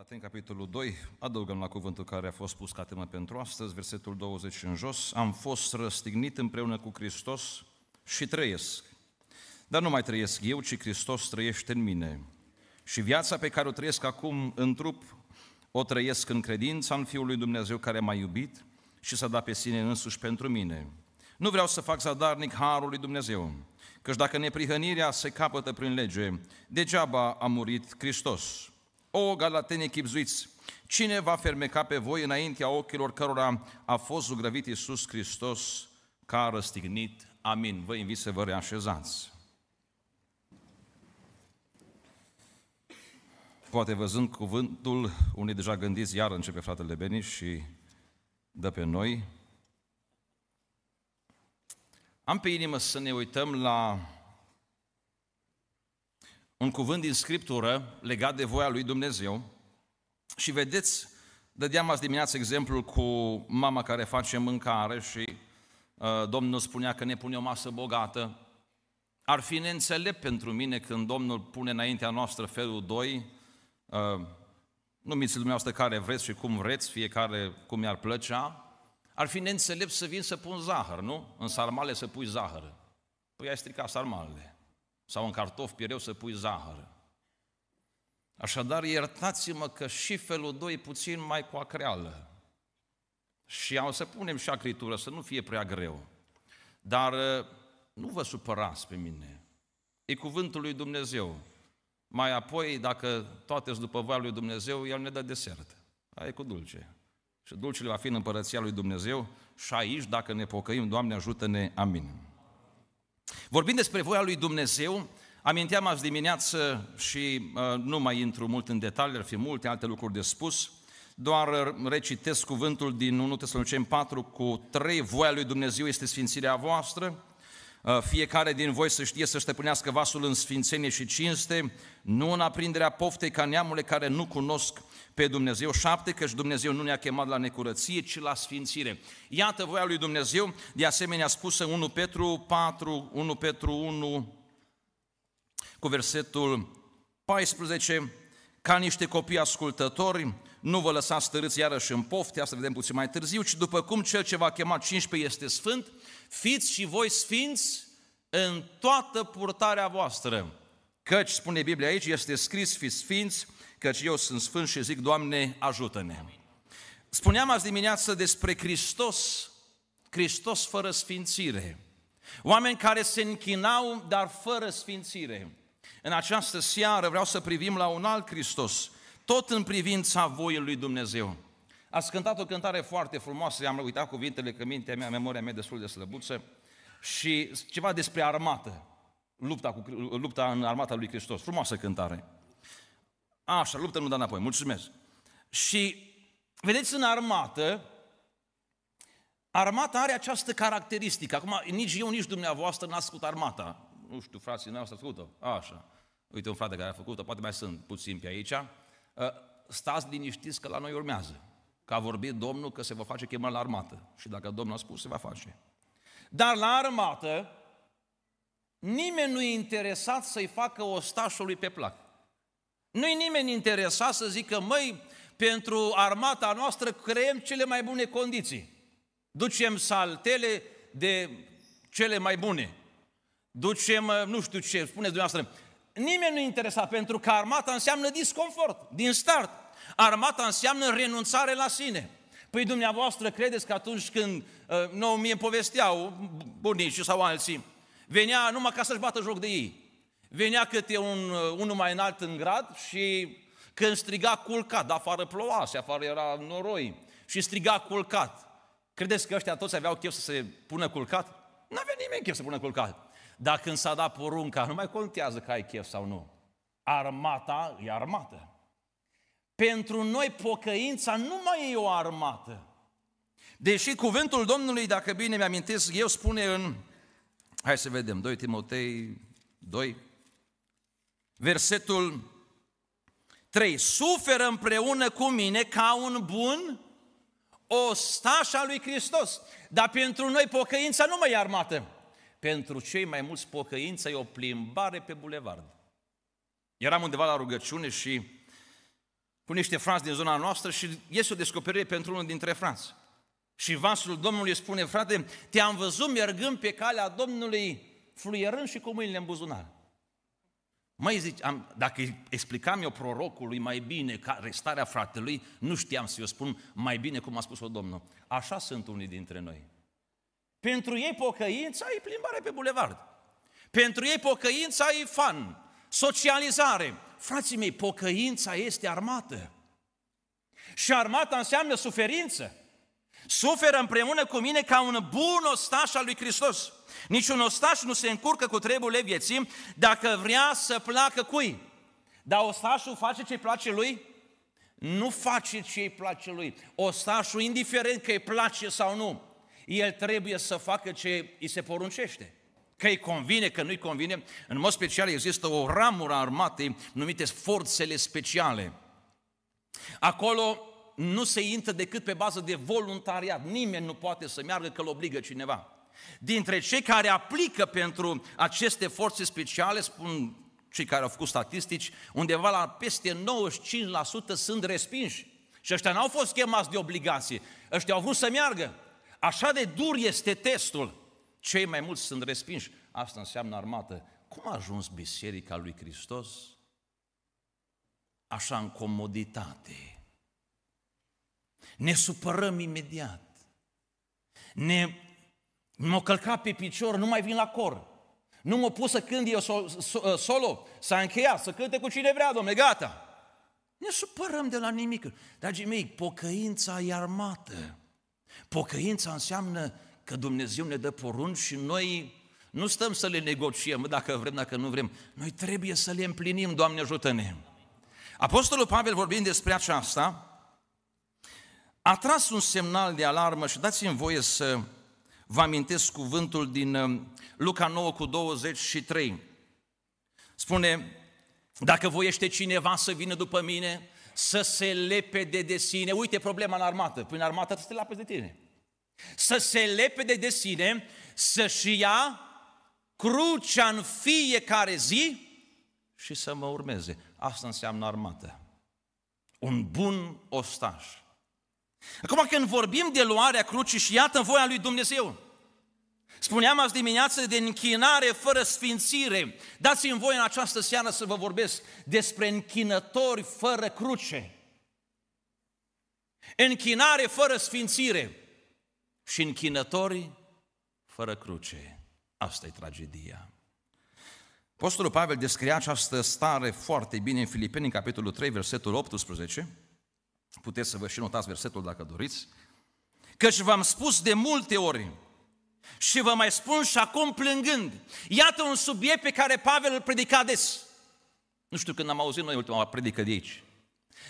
Galaten, capitolul 2, adăugăm la cuvântul care a fost pus ca temă pentru astăzi, versetul 20 în jos, am fost răstignit împreună cu Hristos și trăiesc. Dar nu mai trăiesc eu, ci Hristos trăiește în mine. Și viața pe care o trăiesc acum în trup, o trăiesc în credința în Fiul lui Dumnezeu care m-a iubit și s-a dat pe sine însuși pentru mine. Nu vreau să fac zadarnic harul lui Dumnezeu, căci dacă neprihănirea se capătă prin lege, degeaba a murit Hristos. O, Galateni, echipzuiți, cine va fermeca pe voi înaintea ochilor cărora a fost zugrăvit Iisus Hristos ca a răstignit? Amin. Vă invit să vă reașezați. Poate văzând cuvântul, unii deja gândiți, iar începe fratele Beni și dă pe noi. Am pe inimă să ne uităm la un cuvânt din Scriptură legat de voia lui Dumnezeu și vedeți, dădeam azi dimineață exemplul cu mama care face mâncare și uh, Domnul spunea că ne pune o masă bogată. Ar fi neînțelept pentru mine când Domnul pune înaintea noastră felul 2, uh, numiți dumneavoastră care vreți și cum vreți, fiecare cum i-ar plăcea, ar fi neînțelept să vin să pun zahăr, nu? În sarmale să pui zahăr. Păi ai stricat sarmalele sau în cartof pireu să pui zahăr. Așadar, iertați-mă că și felul 2 puțin mai cu acreală. Și o să punem și acritură, să nu fie prea greu. Dar ă, nu vă supărați pe mine. E cuvântul lui Dumnezeu. Mai apoi, dacă toate sunt după voia lui Dumnezeu, El ne dă desert. Aia e cu dulce. Și dulcele va fi în împărăția lui Dumnezeu și aici, dacă ne pocăim, Doamne ajută-ne, amin. Vorbind despre voia lui Dumnezeu, aminteam azi dimineață și uh, nu mai intru mult în detalii, ar fi multe alte lucruri de spus, doar uh, recitesc cuvântul din 1 Tesalonicen 4 cu 3, voia lui Dumnezeu este sfințirea voastră, Uh, fiecare din voi să știe să stăpânească vasul în sfințenie și cinste, nu în aprinderea poftei ca neamule care nu cunosc pe Dumnezeu. Șapte, căci Dumnezeu nu ne-a chemat la necurăție, ci la sfințire. Iată voia lui Dumnezeu, de asemenea spusă 1 Petru 4, 1 Petru 1, cu versetul 14, ca niște copii ascultători, nu vă lăsați stărâți iarăși în pofte, asta vedem puțin mai târziu, ci după cum cel ce va chema 15 este sfânt, fiți și voi sfinți în toată purtarea voastră. Căci, spune Biblia aici, este scris, fiți sfinți, căci eu sunt sfânt și zic, Doamne, ajută-ne. Spuneam azi dimineață despre Hristos, Hristos fără sfințire. Oameni care se închinau, dar fără sfințire. În această seară vreau să privim la un alt Hristos, tot în privința voii lui Dumnezeu. a cântat o cântare foarte frumoasă, am uitat cuvintele că mintea mea, memoria mea destul de slăbuță, și ceva despre armată, lupta, cu, lupta în armata lui Hristos. Frumoasă cântare. Așa, luptă nu da înapoi, mulțumesc. Și vedeți în armată, armata are această caracteristică. Acum, nici eu, nici dumneavoastră n-ați făcut armata. Nu știu, frații noastre, ați făcut-o. Așa. Uite, un frate care a făcut-o, poate mai sunt puțin pe aici. Ă, stați liniștiți că la noi urmează. Că a vorbit Domnul că se va face chemare la armată. Și dacă Domnul a spus, se va face. Dar la armată, nimeni nu e interesat să-i facă ostașului pe plac. Nu-i nimeni interesat să zică, măi, pentru armata noastră creăm cele mai bune condiții. Ducem saltele de cele mai bune. Ducem, ă, nu știu ce, spuneți dumneavoastră, Nimeni nu interesa, pentru că armata înseamnă disconfort, din start. Armata înseamnă renunțare la sine. Păi dumneavoastră credeți că atunci când, ă, nou mie povesteau bunici sau alții, venea numai ca să-și bată joc de ei. Venea câte un, ă, unul mai înalt în grad și când striga culcat, afară ploase, afară era noroi, și striga culcat. Credeți că ăștia toți aveau chef să se pună culcat? Nu avea nimeni chef să pună culcat. Dacă când s-a dat porunca, nu mai contează că ai chef sau nu. Armata e armată. Pentru noi pocăința nu mai e o armată. Deși cuvântul Domnului, dacă bine mi am eu spune în, hai să vedem, 2 Timotei 2, versetul 3, suferă împreună cu mine ca un bun ostaș al lui Hristos. Dar pentru noi pocăința nu mai e armată pentru cei mai mulți pocăința e o plimbare pe bulevard. Eram undeva la rugăciune și cu niște frați din zona noastră și este o descoperire pentru unul dintre frați. Și vasul Domnului spune, frate, te-am văzut mergând pe calea Domnului, fluierând și cu mâinile în buzunar. Mai zici, am, dacă explicam eu prorocului mai bine ca restarea fratelui, nu știam să-i spun mai bine cum a spus-o Domnul. Așa sunt unii dintre noi. Pentru ei pocăința e plimbare pe bulevard. Pentru ei pocăința e fan, socializare. Frații mei, pocăința este armată. Și armata înseamnă suferință. Suferă împreună cu mine ca un bun ostaș al lui Hristos. Niciun ostaș nu se încurcă cu treburile vieții dacă vrea să placă cui. Dar ostașul face ce-i place lui? Nu face ce-i place lui. Ostașul, indiferent că îi place sau nu, el trebuie să facă ce îi se poruncește. Că îi convine, că nu-i convine. În mod special există o ramură armată numite forțele speciale. Acolo nu se intră decât pe bază de voluntariat. Nimeni nu poate să meargă că îl obligă cineva. Dintre cei care aplică pentru aceste forțe speciale, spun cei care au făcut statistici, undeva la peste 95% sunt respinși. Și ăștia n-au fost chemați de obligație, ăștia au vrut să meargă. Așa de dur este testul. Cei mai mulți sunt respinși. Asta înseamnă armată. Cum a ajuns Biserica lui Hristos? Așa în comoditate. Ne supărăm imediat. Ne mă călca pe picior, nu mai vin la cor. Nu mă pus să cânt eu uh, solo, Să a încheiat, să cânte cu cine vrea, domne, gata. Ne supărăm de la nimic. Dragii mei, pocăința e armată. Pocăința înseamnă că Dumnezeu ne dă porunci și noi nu stăm să le negociem dacă vrem, dacă nu vrem. Noi trebuie să le împlinim, Doamne ajută-ne. Apostolul Pavel vorbind despre aceasta, a tras un semnal de alarmă și dați-mi voie să vă amintesc cuvântul din uh, Luca 9 cu 23. Spune, dacă voiește cineva să vină după mine, să se lepede de sine. Uite problema în armată. Prin armată să te lapezi de tine. Să se lepede de sine, să-și ia crucea în fiecare zi și să mă urmeze. Asta înseamnă armată. Un bun ostaș. Acum când vorbim de luarea crucii și iată în voia lui Dumnezeu, Spuneam azi dimineață de închinare fără sfințire. Dați-mi voi în această seară să vă vorbesc despre închinători fără cruce. Închinare fără sfințire și închinători fără cruce. Asta e tragedia. Apostolul Pavel descrie această stare foarte bine în Filipeni, în capitolul 3, versetul 18. Puteți să vă și notați versetul dacă doriți. Căci v-am spus de multe ori, și vă mai spun și acum plângând. Iată un subiect pe care Pavel îl predica des. Nu știu când am auzit noi ultima predică de aici.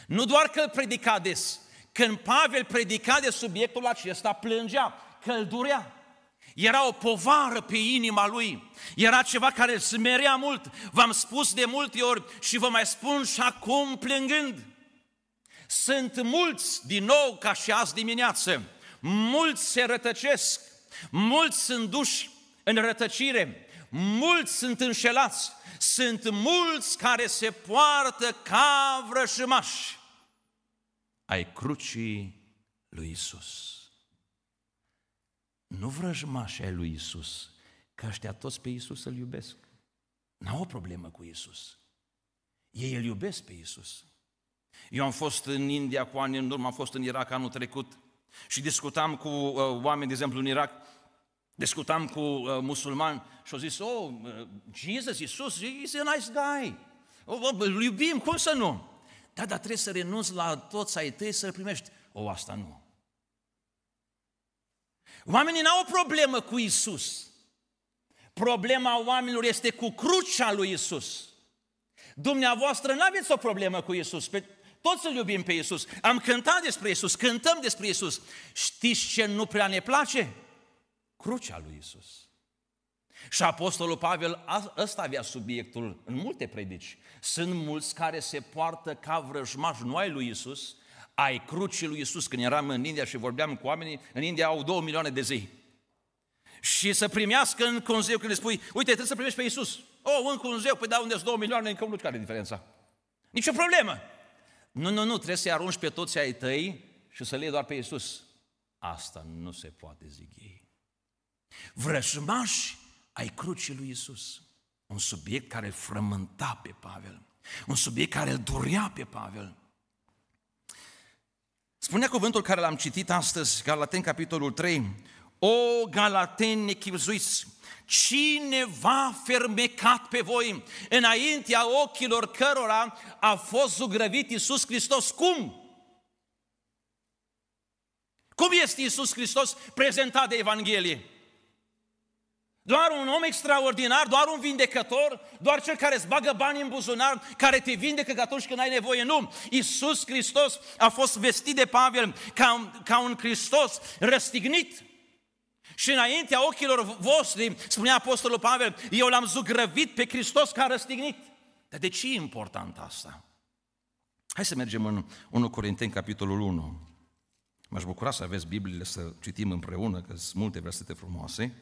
Nu doar că îl predica des, când Pavel predica de subiectul acesta, plângea, că îl durea. Era o povară pe inima lui. Era ceva care îl smerea mult. V-am spus de multe ori și vă mai spun și acum plângând. Sunt mulți, din nou, ca și azi dimineață, mulți se rătăcesc, Mulți sunt duși în rătăcire, mulți sunt înșelați, sunt mulți care se poartă ca vrășmași ai crucii lui Isus. Nu vrăjmași ai lui Isus, că ăștia toți pe Isus îl iubesc. N-au o problemă cu Isus. Ei îl iubesc pe Isus. Eu am fost în India cu ani în urmă, am fost în Irak anul trecut și discutam cu uh, oameni, de exemplu, în Irak, discutam cu uh, musulmani și au zis, oh, uh, Jesus, Iisus, he's a nice guy. Oh, oh, îl iubim, cum să nu? Da, dar trebuie să renunți la toți ai tăi să-l primești. O, oh, asta nu. Oamenii n-au o problemă cu Isus. Problema oamenilor este cu crucea lui Isus. Dumneavoastră nu aveți o problemă cu Isus. Toți îl iubim pe Iisus. Am cântat despre Iisus, cântăm despre Iisus. Știți ce nu prea ne place? Crucea lui Iisus. Și Apostolul Pavel ăsta avea subiectul în multe predici. Sunt mulți care se poartă ca vrăjmași, nu ai lui Iisus, ai crucii lui Iisus. Când eram în India și vorbeam cu oamenii, în India au două milioane de zei. Și să primească în Dumnezeu când le spui, uite, trebuie să primești pe Iisus. O, oh, încă un zeu, păi da, unde sunt două milioane, încă nu care e diferența. Nici o problemă. Nu, nu, nu, trebuie să-i arunci pe toți ai tăi și să le iei doar pe Iisus. Asta nu se poate, zic ei. Vrăjmași ai crucii lui Iisus. Un subiect care îl frământa pe Pavel. Un subiect care îl durea pe Pavel. Spunea cuvântul care l-am citit astăzi, Galaten, capitolul 3, o galateni nechipzuiți, cine va fermecat pe voi înaintea ochilor cărora a fost zugrăvit Iisus Hristos? Cum? Cum este Iisus Hristos prezentat de Evanghelie? Doar un om extraordinar, doar un vindecător, doar cel care îți bagă bani în buzunar, care te vindecă că atunci când ai nevoie. Nu! Iisus Hristos a fost vestit de Pavel ca un, ca un Hristos răstignit, și înaintea ochilor voștri, spunea Apostolul Pavel, eu l-am zugrăvit pe Hristos care a răstignit. Dar de ce e important asta? Hai să mergem în 1 Corinteni, capitolul 1. M-aș bucura să aveți Bibliile să citim împreună, că sunt multe versete frumoase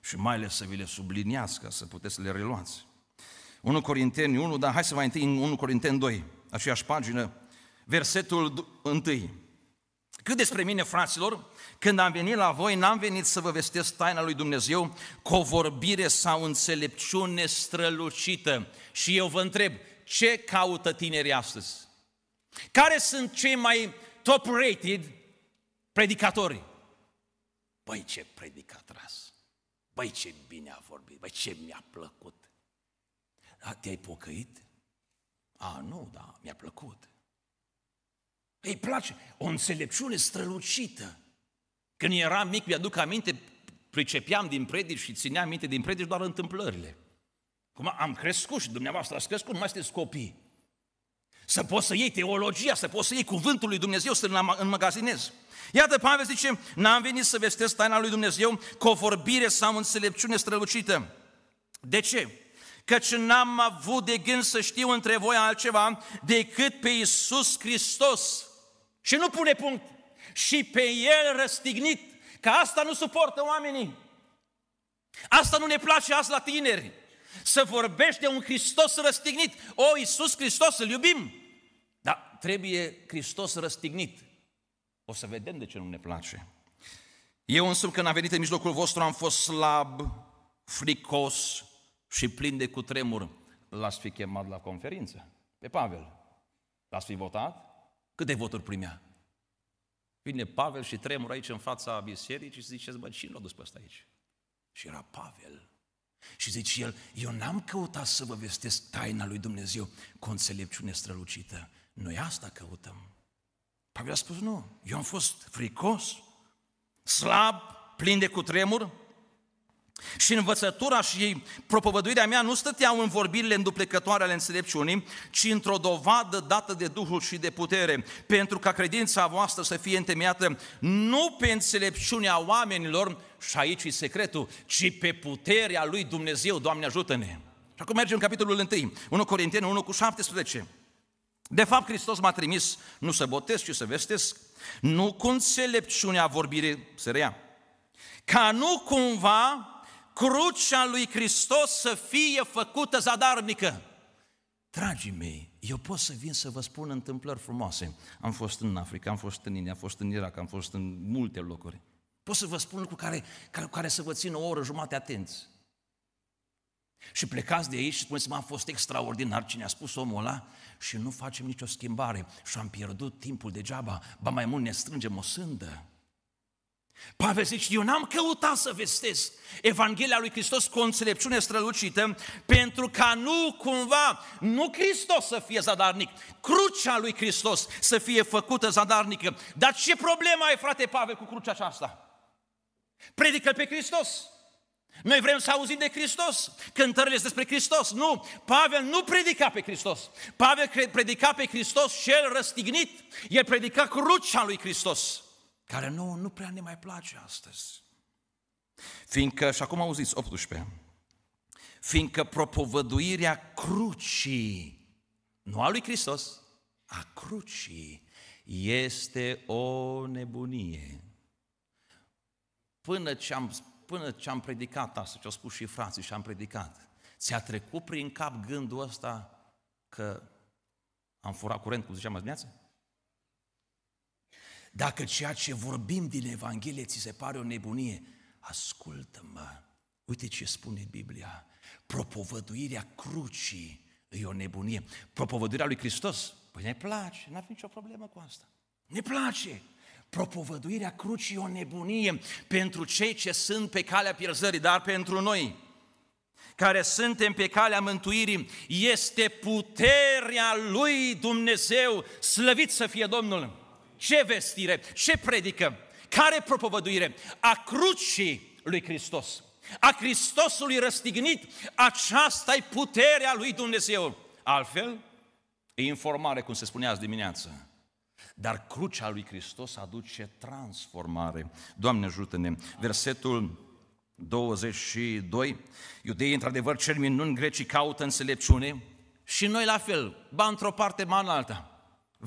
și mai ales să vi le subliniască, să puteți să le reluați. 1 Corinteni 1, dar hai să mai întâi în 1 Corinteni 2, aceeași pagină, versetul 1. Cât despre mine, fraților, când am venit la voi, n-am venit să vă vestesc taina lui Dumnezeu cu o vorbire sau înțelepciune strălucită. Și eu vă întreb, ce caută tinerii astăzi? Care sunt cei mai top-rated predicatori? Băi, ce predicat ras! Băi, ce bine a vorbit! Băi, ce mi-a plăcut! A, da, te-ai pocăit? A, nu, da, mi-a plăcut. Îi place o înțelepciune strălucită. Când eram mic, mi-aduc aminte, pricepeam din predici și țineam minte din predici doar întâmplările. Cum am crescut și dumneavoastră ați crescut, nu mai sunteți copii. Să poți să iei teologia, să poți să iei cuvântul lui Dumnezeu, să-l înmagazinez. Iată, Pavel zice, n-am venit să vestesc taina lui Dumnezeu cu o vorbire sau înțelepciune strălucită. De ce? Căci n-am avut de gând să știu între voi altceva decât pe Iisus Hristos. Și nu pune punct și pe el răstignit. Că asta nu suportă oamenii. Asta nu ne place azi la tineri. Să vorbești de un Hristos răstignit. O, Iisus Hristos, îl iubim. Dar trebuie Hristos răstignit. O să vedem de ce nu ne place. Eu însumi când am venit în mijlocul vostru am fost slab, fricos și plin de cutremur. L-ați fi chemat la conferință pe Pavel. L-ați fi votat? Câte voturi primea? Vine Pavel și tremură aici în fața bisericii și zice, bă, cine l-a dus pe ăsta aici? Și era Pavel. Și zice el, eu n-am căutat să vă vestesc taina lui Dumnezeu cu înțelepciune strălucită. Noi asta căutăm. Pavel a spus, nu, eu am fost fricos, slab, plin de cutremur, și învățătura și propovăduirea mea nu stăteau în vorbirile înduplecătoare ale înțelepciunii, ci într-o dovadă dată de Duhul și de putere, pentru ca credința voastră să fie întemeiată nu pe înțelepciunea oamenilor, și aici e secretul, ci pe puterea lui Dumnezeu, Doamne ajută-ne! Și acum mergem în capitolul 1, 1 Corinteni 1 cu 17. De fapt, Hristos m-a trimis nu să botez, ci să vestesc, nu cu înțelepciunea vorbirii, să reia, ca nu cumva crucea lui Hristos să fie făcută zadarnică. Dragii mei, eu pot să vin să vă spun întâmplări frumoase. Am fost în Africa, am fost în India, am fost în Irak, am fost în multe locuri. Pot să vă spun cu care, care, care să vă țină o oră jumate atenți. Și plecați de aici și spuneți, m-a fost extraordinar cine a spus omul ăla și nu facem nicio schimbare și am pierdut timpul degeaba, ba mai mult ne strângem o sândă. Pavel zice, eu n-am căutat să vestesc Evanghelia lui Hristos cu o înțelepciune strălucită, pentru ca nu cumva, nu Hristos să fie zadarnic, crucea lui Hristos să fie făcută zadarnică. Dar ce problemă ai, frate Pavel, cu crucea aceasta? Predică pe Hristos! Noi vrem să auzim de Hristos, cântările despre Hristos. Nu, Pavel nu predica pe Hristos. Pavel predica pe Hristos cel răstignit. El predica crucea lui Hristos care nu, nu prea ne mai place astăzi. Fiindcă, și acum auziți, 18, fiindcă propovăduirea crucii, nu a lui Hristos, a crucii, este o nebunie. Până ce am, până ce am predicat asta, ce au spus și frații și am predicat, ți-a trecut prin cap gândul ăsta că am furat curent, cum ziceam azi dimineață? Dacă ceea ce vorbim din Evanghelie ți se pare o nebunie, ascultă-mă. Uite ce spune Biblia. Propovăduirea crucii e o nebunie. Propovăduirea lui Hristos, păi ne place, n-ar fi nicio problemă cu asta. Ne place. Propovăduirea crucii e o nebunie pentru cei ce sunt pe calea pierzării, dar pentru noi, care suntem pe calea mântuirii, este puterea lui Dumnezeu, slăvit să fie Domnul ce vestire, ce predică, care propovăduire a crucii lui Hristos, a Hristosului răstignit, aceasta e puterea lui Dumnezeu. Altfel, e informare, cum se spunea azi dimineață. Dar crucea lui Hristos aduce transformare. Doamne ajută-ne! Versetul 22, iudeii într-adevăr cer minuni, grecii caută înțelepciune și noi la fel, ba într-o parte, ba în alta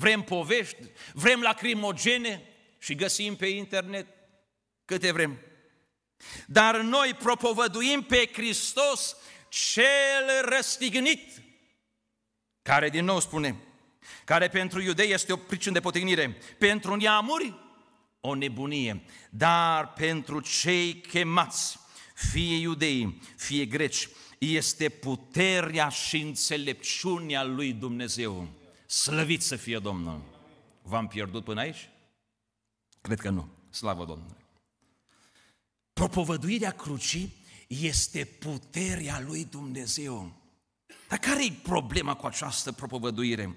vrem povești, vrem lacrimogene și găsim pe internet câte vrem. Dar noi propovăduim pe Hristos cel răstignit, care din nou spune, care pentru iudei este o pricină de potignire, pentru neamuri o nebunie, dar pentru cei chemați, fie iudei, fie greci, este puterea și înțelepciunea lui Dumnezeu. Slăvit să fie Domnul! V-am pierdut până aici? Cred că nu. Slavă Domnului! Propovăduirea crucii este puterea lui Dumnezeu. Dar care e problema cu această propovăduire?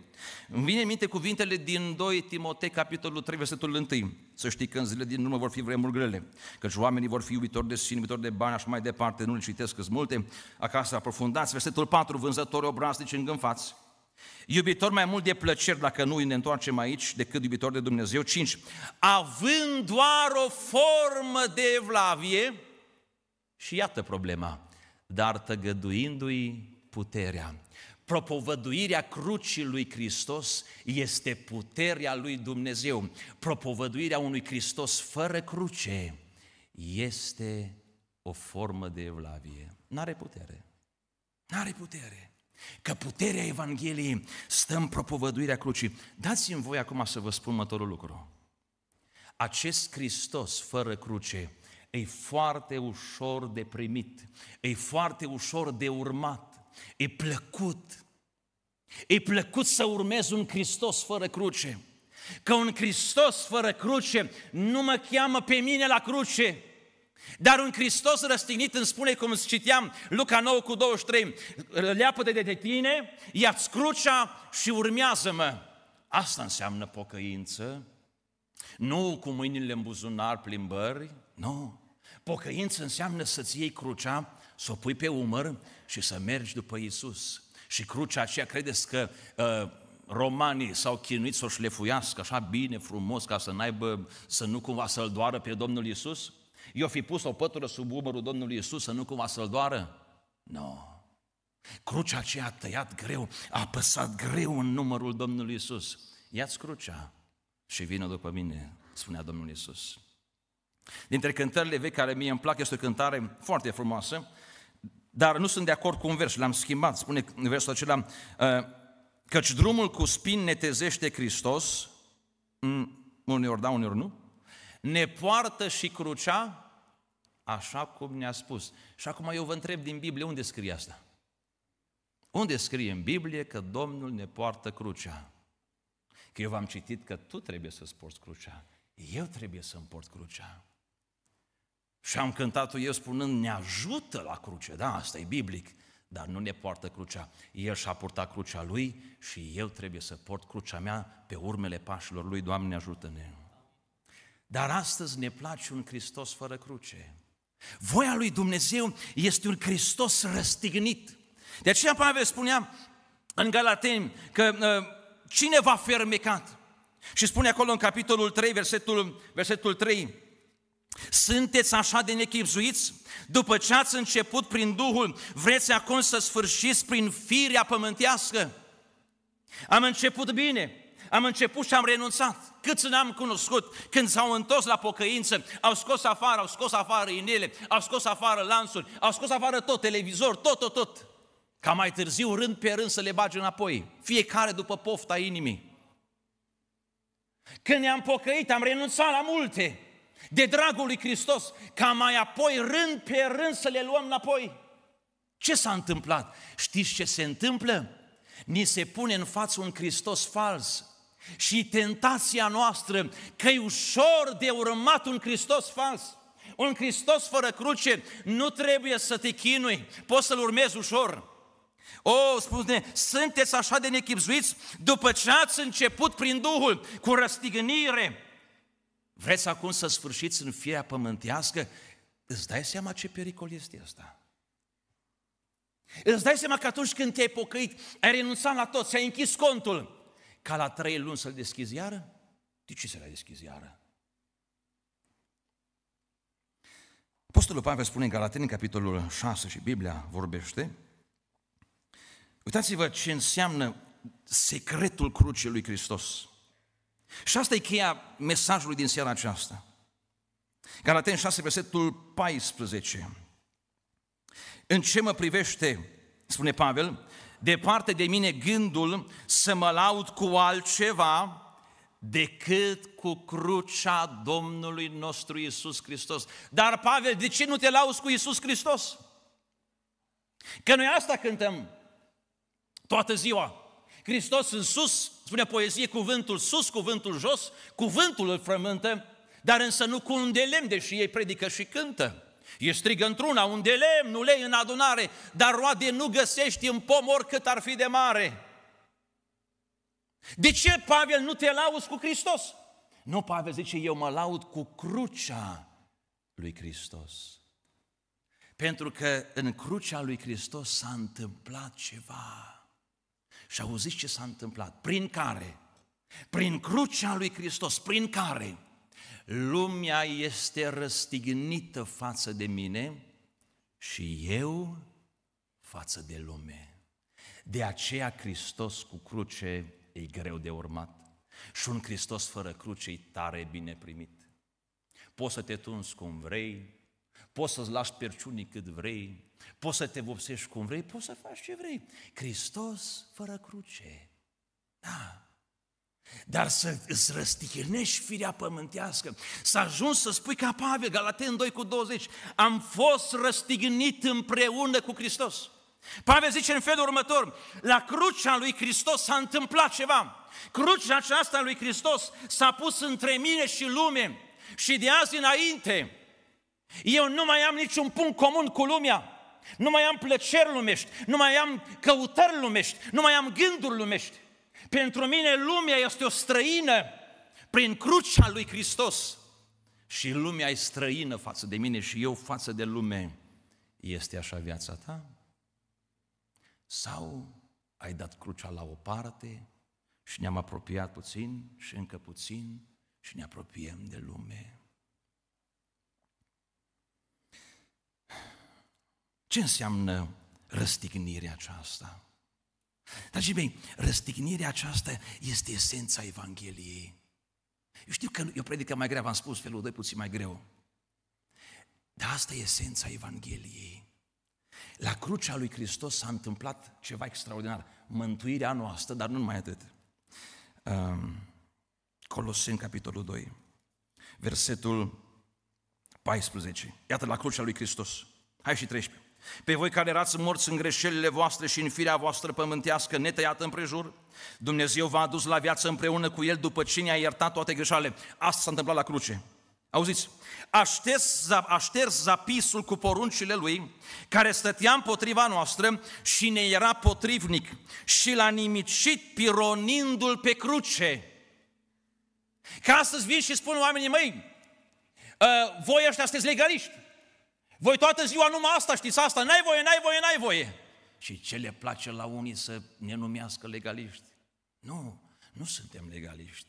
Îmi vine în minte cuvintele din 2 Timotei, capitolul 3, versetul 1. Să știi că în zilele din urmă vor fi vremuri grele, căci oamenii vor fi iubitori de sine, iubitori de bani, așa mai departe, nu le citesc, câți multe. Acasă aprofundați, versetul 4, vânzători obraznici îngânfați, Iubitor mai mult de plăceri, dacă nu ne întoarcem aici, decât iubitor de Dumnezeu. 5. Având doar o formă de evlavie, și iată problema, dar tăgăduindu-i puterea. Propovăduirea crucii lui Hristos este puterea lui Dumnezeu. Propovăduirea unui Hristos fără cruce este o formă de evlavie. N-are putere. N-are putere. Că puterea Evangheliei stă în propovăduirea crucii. Dați-mi voi acum să vă spun următorul lucru. Acest Hristos fără cruce e foarte ușor de primit, e foarte ușor de urmat, e plăcut. E plăcut să urmezi un Hristos fără cruce. Că un Hristos fără cruce nu mă cheamă pe mine la cruce, dar un Hristos răstignit îmi spune, cum citeam Luca 9 cu 23, leapă de de tine, ia-ți crucea și urmează-mă. Asta înseamnă pocăință, nu cu mâinile în buzunar plimbări, nu. Pocăință înseamnă să-ți iei crucea, să o pui pe umăr și să mergi după Isus. Și crucea aceea, credeți că uh, romanii s-au chinuit să o șlefuiască așa bine, frumos, ca să, n-aibă, să nu cumva să-L doară pe Domnul Isus? Eu fi pus o pătură sub umărul Domnului Isus să nu cumva să-l doară? Nu. No. Crucea aceea a tăiat greu, a apăsat greu în numărul Domnului Isus. Ia-ți crucea și vină după mine, spunea Domnul Isus. Dintre cântările vechi care mie îmi plac este o cântare foarte frumoasă, dar nu sunt de acord cu un vers, l-am schimbat, spune versul acela, ă, căci drumul cu spin netezește Hristos, uneori da, uneori nu, ne poartă și crucea așa cum ne-a spus. Și acum eu vă întreb din Biblie, unde scrie asta? Unde scrie în Biblie că Domnul ne poartă crucea? Că eu v-am citit că tu trebuie să-ți porți crucea. Eu trebuie să-mi port crucea. Și am cântat-o eu spunând, ne ajută la cruce, da, asta e biblic, dar nu ne poartă crucea. El și-a purtat crucea lui și eu trebuie să port crucea mea pe urmele pașilor lui, Doamne ajută-ne. Dar astăzi ne place un Hristos fără cruce. Voia lui Dumnezeu este un Hristos răstignit. De aceea Pavel spunea în Galateni că uh, cine va fermecat? Și spune acolo în capitolul 3, versetul, versetul 3, sunteți așa de nechipzuiți? După ce ați început prin Duhul, vreți acum să sfârșiți prin firea pământească? Am început bine, am început și am renunțat. Cât ne am cunoscut când s-au întors la pocăință, au scos afară, au scos afară inele, au scos afară lansuri, au scos afară tot, televizor, tot, tot, tot. Ca mai târziu, rând pe rând, să le bage înapoi. Fiecare după pofta inimii. Când ne-am pocăit, am renunțat la multe. De dragul lui Hristos, ca mai apoi, rând pe rând, să le luăm înapoi. Ce s-a întâmplat? Știți ce se întâmplă? Ni se pune în față un Hristos fals, și tentația noastră că e ușor de urmat un Hristos fals. Un Hristos fără cruce nu trebuie să te chinui, poți să-L urmezi ușor. O, spune, sunteți așa de nechipzuiți după ce ați început prin Duhul, cu răstignire. Vreți acum să sfârșiți în firea pământească? Îți dai seama ce pericol este asta? Îți dai seama că atunci când te-ai pocăit, ai renunțat la tot, ți-ai închis contul, ca la trei luni să-l deschizi iară? De ce să l deschizi iară? Apostolul Pavel spune în Galateni, capitolul 6 și Biblia vorbește, uitați-vă ce înseamnă secretul crucii lui Hristos. Și asta e cheia mesajului din seara aceasta. Galateni 6, versetul 14. În ce mă privește, spune Pavel, departe de mine gândul să mă laud cu altceva decât cu crucea Domnului nostru Isus Hristos. Dar, Pavel, de ce nu te lauzi cu Isus Hristos? Că noi asta cântăm toată ziua. Hristos în sus, spune poezie, cuvântul sus, cuvântul jos, cuvântul îl frământă, dar însă nu cu un de lemn, deși ei predică și cântă. Ei strigă într-una, unde lemn, ulei în adunare, dar roade nu găsești în pom oricât ar fi de mare. De ce, Pavel, nu te lauzi cu Hristos? Nu, Pavel zice, eu mă laud cu crucea lui Hristos. Pentru că în crucea lui Hristos s-a întâmplat ceva. Și auziți ce s-a întâmplat? Prin care? Prin crucea lui Hristos, prin care lumea este răstignită față de mine și eu față de lume. De aceea Hristos cu cruce e greu de urmat și un Hristos fără cruce e tare bine primit. Poți să te tunzi cum vrei, poți să-ți lași perciunii cât vrei, poți să te vopsești cum vrei, poți să faci ce vrei. Hristos fără cruce. Da, dar să îți răstignești firea pământească, să ajungi să spui ca Pavel, Galaten 2 cu 20, am fost răstignit împreună cu Hristos. Pavel zice în felul următor, la crucea lui Hristos s-a întâmplat ceva. Crucea aceasta lui Hristos s-a pus între mine și lume și de azi înainte eu nu mai am niciun punct comun cu lumea. Nu mai am plăceri lumești, nu mai am căutări lumești, nu mai am gânduri lumești. Pentru mine lumea este o străină prin crucea lui Hristos. Și lumea e străină față de mine și eu față de lume. Este așa viața ta? Sau ai dat crucea la o parte și ne-am apropiat puțin și încă puțin și ne apropiem de lume? Ce înseamnă răstignirea aceasta? Dragii mei, răstignirea aceasta este esența Evangheliei. Eu știu că eu că mai greu v-am spus, felul de puțin mai greu. Dar asta e esența Evangheliei. La crucea lui Hristos s-a întâmplat ceva extraordinar. Mântuirea noastră, dar nu numai atât. Um, Coloseni, capitolul 2, versetul 14. Iată la crucea lui Hristos. Hai și 13. Pe voi care erați morți în greșelile voastre și în firea voastră pământească netăiată împrejur, Dumnezeu v-a adus la viață împreună cu El după ce ne-a iertat toate greșelile. Asta s-a întâmplat la cruce. Auziți? A șters zapisul cu poruncile lui, care stătea împotriva noastră și ne era potrivnic și l-a nimicit pironindu-l pe cruce. Ca astăzi vin și spun oamenii, mei. Ă, voi ăștia sunteți legaliști. Voi toată ziua numai asta știți, asta, n-ai voie, n-ai voie, n-ai voie. Și ce le place la unii să ne numească legaliști? Nu, nu suntem legaliști.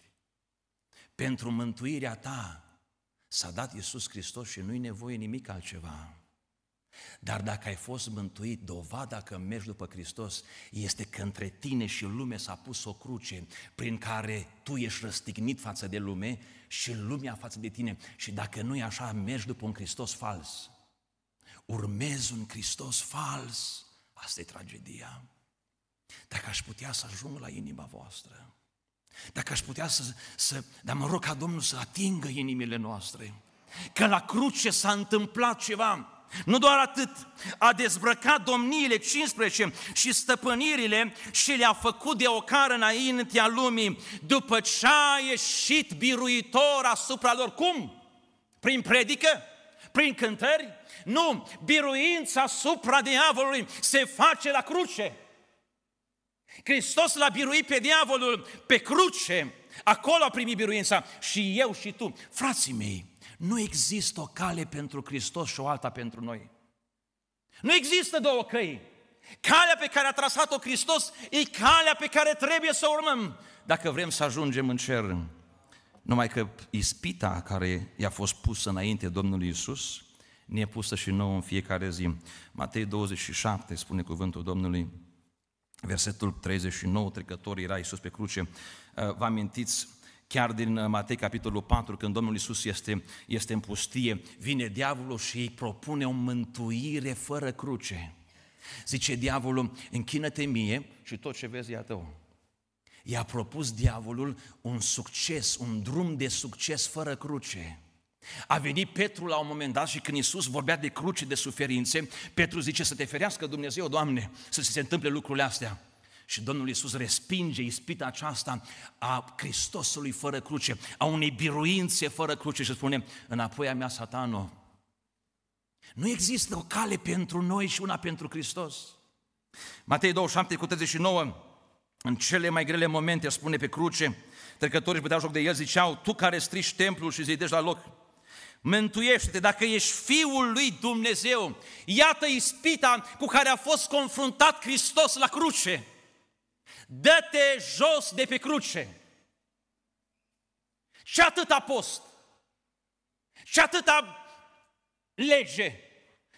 Pentru mântuirea ta s-a dat Iisus Hristos și nu-i nevoie nimic altceva. Dar dacă ai fost mântuit, dovada că mergi după Hristos este că între tine și lume s-a pus o cruce prin care tu ești răstignit față de lume și lumea față de tine. Și dacă nu e așa, mergi după un Hristos fals. Urmez un Hristos fals, asta e tragedia. Dacă aș putea să ajung la inima voastră, dacă aș putea să, să dar mă rog ca Domnul să atingă inimile noastre, că la cruce s-a întâmplat ceva, nu doar atât, a dezbrăcat domniile 15 și stăpânirile și le-a făcut de ocară înaintea lumii, după ce a ieșit biruitor asupra lor. Cum? Prin predică? Prin cântări? Nu, biruința asupra diavolului se face la cruce. Hristos l-a biruit pe diavolul pe cruce. Acolo a primit biruința și eu și tu. Frații mei, nu există o cale pentru Hristos și o alta pentru noi. Nu există două căi. Calea pe care a trasat-o Hristos e calea pe care trebuie să urmăm dacă vrem să ajungem în cer. Numai că ispita care i-a fost pusă înainte Domnului Isus ne e pusă și nouă în fiecare zi. Matei 27 spune cuvântul Domnului, versetul 39, trecător era Iisus pe cruce. Uh, vă amintiți chiar din uh, Matei capitolul 4, când Domnul Iisus este, este în pustie, vine diavolul și îi propune o mântuire fără cruce. Zice diavolul, închină-te mie și tot ce vezi e a tău. I-a propus diavolul un succes, un drum de succes fără cruce. A venit Petru la un moment dat și când Iisus vorbea de cruce, de suferințe, Petru zice să te ferească Dumnezeu, Doamne, să se întâmple lucrurile astea. Și Domnul Iisus respinge ispita aceasta a Hristosului fără cruce, a unei biruințe fără cruce și spune, înapoi a mea satano. Nu există o cale pentru noi și una pentru Hristos. Matei 27 cu 39, în cele mai grele momente, spune pe cruce, trecătorii își băteau joc de el, ziceau, tu care strici templul și zidești la loc, Mântuiește-te dacă ești Fiul lui Dumnezeu. Iată ispita cu care a fost confruntat Hristos la cruce. Dă-te jos de pe cruce. Și a post. Și a lege.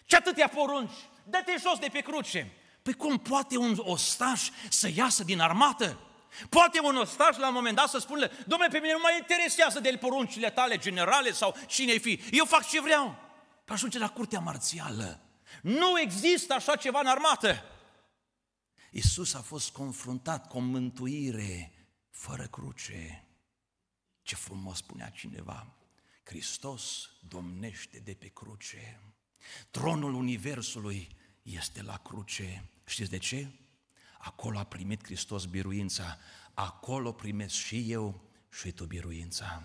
Și a porunci. Dă-te jos de pe cruce. Păi cum poate un ostaș să iasă din armată? Poate un ostaș la un moment dat să spună, domnule, pe mine nu mă interesează de poruncile tale generale sau cine fi, eu fac ce vreau. Pe păi ajunge la curtea marțială. Nu există așa ceva în armată. Isus a fost confruntat cu o mântuire fără cruce. Ce frumos spunea cineva, Hristos domnește de pe cruce. Tronul Universului este la cruce. Știți de ce? Acolo a primit Hristos biruința, acolo primesc și eu și tu biruința.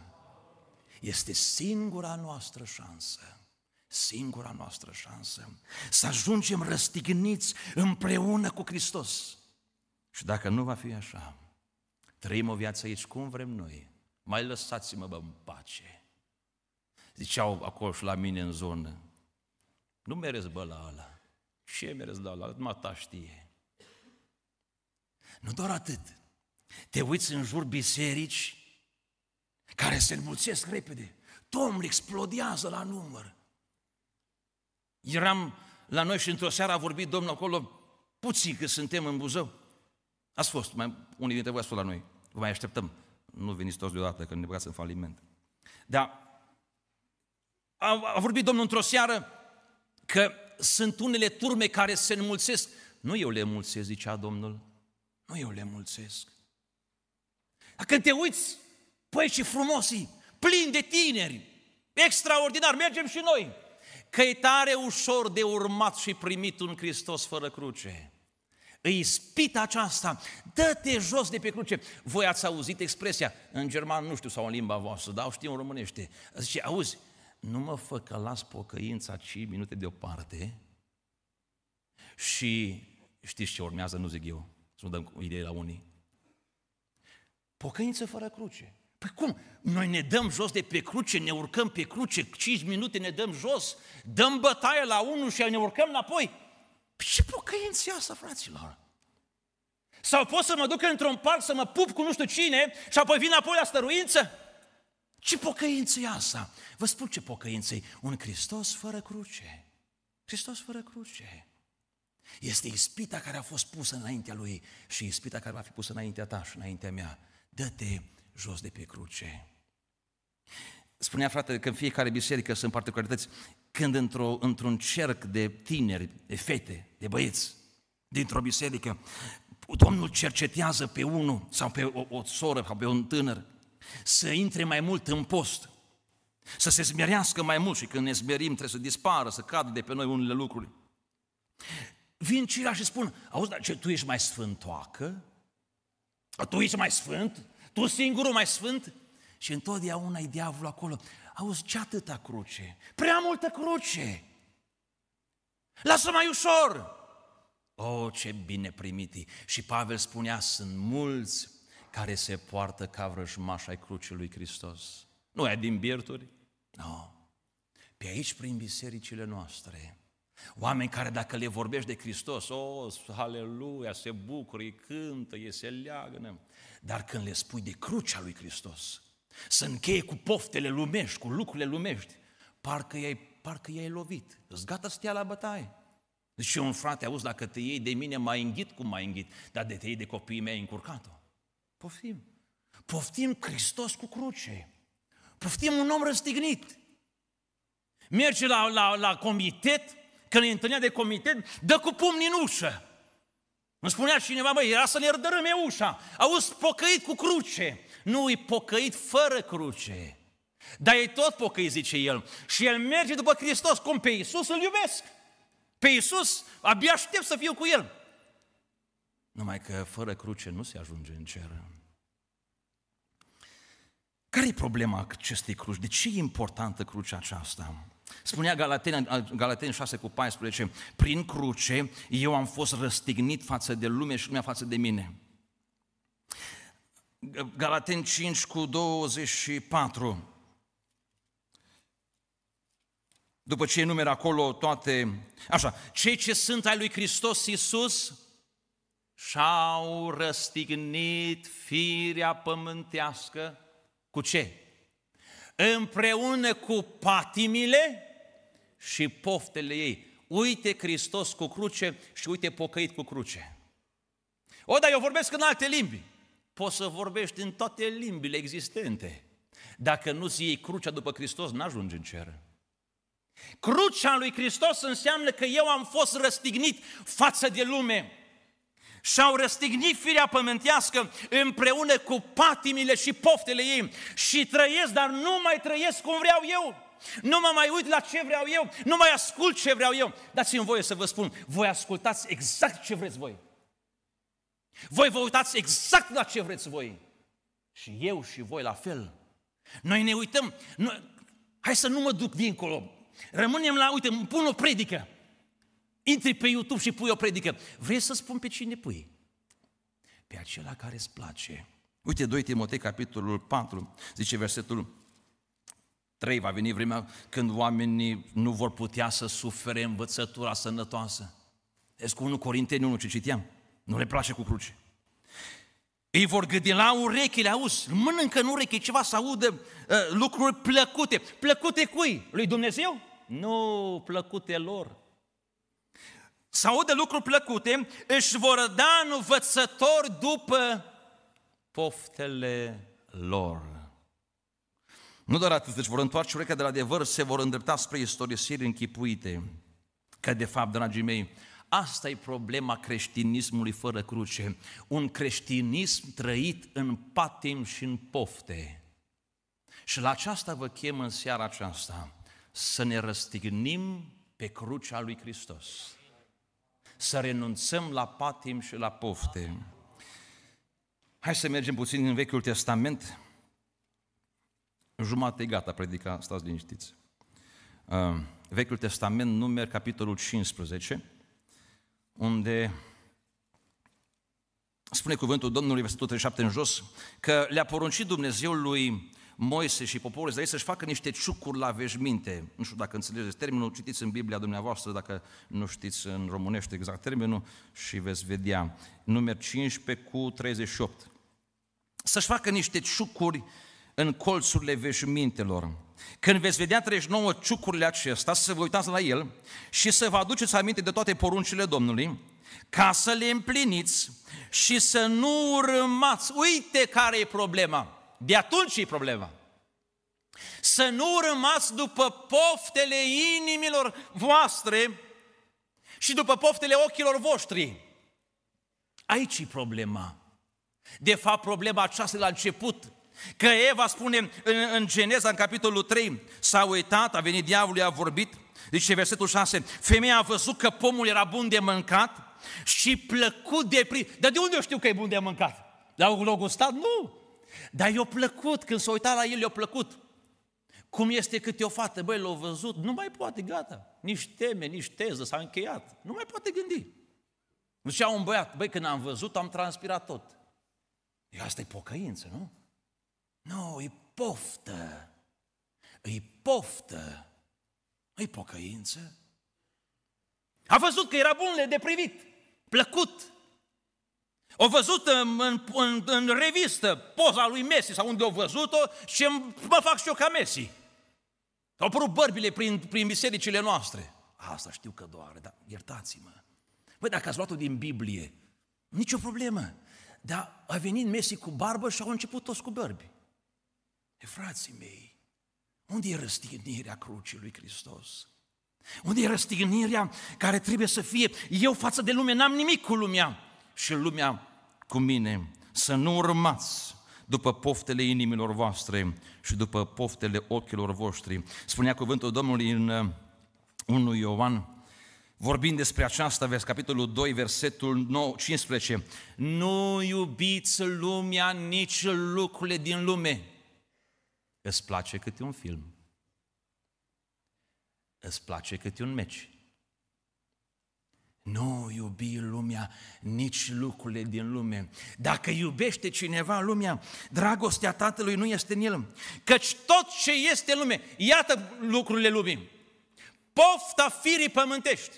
Este singura noastră șansă, singura noastră șansă, să ajungem răstigniți împreună cu Hristos. Și dacă nu va fi așa, trăim o viață aici cum vrem noi, mai lăsați-mă bă, în pace. Ziceau acolo și la mine în zonă, nu merez bă la ala, ce merez la ala, numai ta știe. Nu doar atât. Te uiți în jur biserici care se înmulțesc repede. Domnul explodează la număr. Eram la noi și într-o seară a vorbit Domnul acolo, puțin că suntem în Buzău. Ați fost, mai, unii dintre voi ați fost la noi. Vă mai așteptăm. Nu veniți toți deodată, că ne băgați în faliment. Dar a, a vorbit Domnul într-o seară că sunt unele turme care se înmulțesc. Nu eu le înmulțesc, zicea Domnul, nu eu le mulțesc. Dar când te uiți, păi și frumosi, plini de tineri, extraordinar, mergem și noi. Că e tare ușor de urmat și primit un Hristos fără cruce. Îi ispita aceasta, dă-te jos de pe cruce. Voi ați auzit expresia, în german nu știu, sau în limba voastră, dar o știu în românește. Zice, auzi, nu mă fă că las pocăința 5 minute deoparte și știți ce urmează, nu zic eu, să nu dăm idei la unii. Pocăință fără cruce. Păi cum? Noi ne dăm jos de pe cruce, ne urcăm pe cruce, 5 minute ne dăm jos, dăm bătaie la unul și ne urcăm înapoi. Păi ce pocăință e asta, fraților? Sau pot să mă duc într-un parc să mă pup cu nu știu cine și apoi vin apoi la stăruință? Ce pocăință e asta? Vă spun ce pocăință e. Un Hristos fără cruce. Hristos fără cruce. Este ispita care a fost pusă înaintea lui și ispita care va fi pusă înaintea ta și înaintea mea. Dă-te jos de pe cruce. Spunea fratele că în fiecare biserică sunt particularități. Când într-o, într-un cerc de tineri, de fete, de băieți, dintr-o biserică, Domnul cercetează pe unul sau pe o, o soră sau pe un tânăr să intre mai mult în post, să se zmerească mai mult și când ne zmerim trebuie să dispară, să cadă de pe noi unele lucruri vin ceilalți și spun, auzi, dar ce, tu ești mai sfântoacă? Tu ești mai sfânt? Tu singurul mai sfânt? Și întotdeauna e diavolul acolo. Auzi, ce atâta cruce? Prea multă cruce! Lasă mai ușor! Oh, ce bine primit Și Pavel spunea, sunt mulți care se poartă ca vrăjmași ai crucii lui Hristos. Nu e din birturi? Nu. No. Pe aici, prin bisericile noastre, Oameni care dacă le vorbești de Hristos, o, oh, aleluia, se bucură, îi cântă, e se leagănă. Dar când le spui de crucea lui Hristos, să încheie cu poftele lumești, cu lucrurile lumești, parcă i-ai, parcă i-ai lovit, îți gata să te ia la bătaie. Deci un frate, auzi, dacă te iei de mine, mai înghit cum mai înghit, dar de te iei de copiii mei, încurcat-o. Poftim. Poftim Hristos cu cruce. Poftim un om răstignit. Merge la, la, la comitet, când e întâlnea de comitet, dă cu pumni în ușă. Îmi spunea cineva, băi, era să ne rădărâme ușa. Auzi, pocăit cu cruce. Nu, e pocăit fără cruce. Dar e tot pocăit, zice el. Și el merge după Hristos, cum pe Iisus îl iubesc. Pe Iisus abia aștept să fiu cu el. Numai că fără cruce nu se ajunge în cer. Care e problema acestei cruci? De ce e importantă crucea aceasta? Spunea Galaten, Galaten 6 cu 14, prin cruce eu am fost răstignit față de lume și lumea față de mine. Galaten 5 cu 24. După ce enumeră acolo toate... Așa, cei ce sunt ai lui Hristos Iisus și-au răstignit firea pământească cu ce? împreună cu patimile și poftele ei. Uite Hristos cu cruce și uite pocăit cu cruce. O, dar eu vorbesc în alte limbi. Poți să vorbești în toate limbile existente. Dacă nu-ți iei crucea după Hristos, n-ajungi în cer. Crucea lui Hristos înseamnă că eu am fost răstignit față de lume și-au răstignit firea pământească împreună cu patimile și poftele ei și trăiesc, dar nu mai trăiesc cum vreau eu. Nu mă mai uit la ce vreau eu, nu mai ascult ce vreau eu. Dați-mi voie să vă spun, voi ascultați exact ce vreți voi. Voi vă uitați exact la ce vreți voi. Și eu și voi la fel. Noi ne uităm, nu, hai să nu mă duc dincolo. Rămânem la, uite, îmi pun o predică. Intri pe YouTube și pui o predică. Vrei să spun pe cine pui? Pe acela care îți place. Uite 2 Timotei, capitolul 4, zice versetul 3, va veni vremea când oamenii nu vor putea să sufere învățătura sănătoasă. Deci cu 1 Corinteni 1, ce citeam, nu le place cu cruce. Ei vor gândi la urechile, auzi, mănâncă în ureche ceva să audă uh, lucruri plăcute. Plăcute cui? Lui Dumnezeu? Nu, plăcute lor să audă lucruri plăcute, își vor da învățători după poftele lor. Nu doar atât, deci vor întoarce urechea de la adevăr, se vor îndrepta spre istorisiri închipuite. Că de fapt, dragii mei, asta e problema creștinismului fără cruce. Un creștinism trăit în patim și în pofte. Și la aceasta vă chem în seara aceasta, să ne răstignim pe crucea lui Hristos să renunțăm la patim și la pofte. Hai să mergem puțin în Vechiul Testament. Jumate gata, predica, stați liniștiți. Uh, Vechiul Testament, numer capitolul 15, unde spune cuvântul Domnului, versetul 37 în jos, că le-a poruncit Dumnezeu lui Moise și poporul Israel să-și facă niște ciucuri la veșminte. Nu știu dacă înțelegeți termenul, citiți în Biblia dumneavoastră, dacă nu știți în românește exact termenul și veți vedea. Numer 15 cu 38. Să-și facă niște ciucuri în colțurile veșmintelor. Când veți vedea 39 ciucurile acestea, să vă uitați la el și să vă aduceți aminte de toate poruncile Domnului, ca să le împliniți și să nu urmați. Uite care e problema! De atunci e problema. Să nu rămați după poftele inimilor voastre și după poftele ochilor voștri. Aici e problema. De fapt, problema aceasta de la început. Că Eva spune în, în Geneza, în capitolul 3, s-a uitat, a venit diavolul, a vorbit, zice versetul 6, femeia a văzut că pomul era bun de mâncat și plăcut de prin. Dar de unde eu știu că e bun de mâncat? L-au gustat? Nu! Dar i-a plăcut, când s-a uitat la el, i-a plăcut. Cum este câte o fată, băi, l-a văzut, nu mai poate, gata. Nici teme, nici teză, s-a încheiat. Nu mai poate gândi. Nu zicea un băiat, băi, când am văzut, am transpirat tot. E asta e pocăință, nu? Nu, e poftă. E poftă. e pocăință. A văzut că era bun de privit, plăcut. O văzut în, în, în, în revistă poza lui Messi sau unde o văzut-o și mă fac și eu ca Messi. Au apărut bărbile prin, prin bisericile noastre. Asta știu că doare, dar iertați-mă. Păi dacă ați luat-o din Biblie, nicio problemă. Dar a venit Messi cu barbă și au început toți cu bărbi. E, frații mei, unde e răstignirea crucii lui Hristos? Unde e răstignirea care trebuie să fie? Eu față de lume n-am nimic cu lumea și lumea cu mine, să nu urmați după poftele inimilor voastre și după poftele ochilor voștri. Spunea cuvântul Domnului în 1 uh, Ioan Vorbind despre aceasta, vers, capitolul 2, versetul 9, 15, nu iubiți lumea, nici lucrurile din lume. Îți place câte un film. Îți place câte un meci. Nu iubi lumea, nici lucrurile din lume. Dacă iubește cineva lumea, dragostea Tatălui nu este în el. Căci tot ce este lume, iată lucrurile lumii. Pofta firii pământești,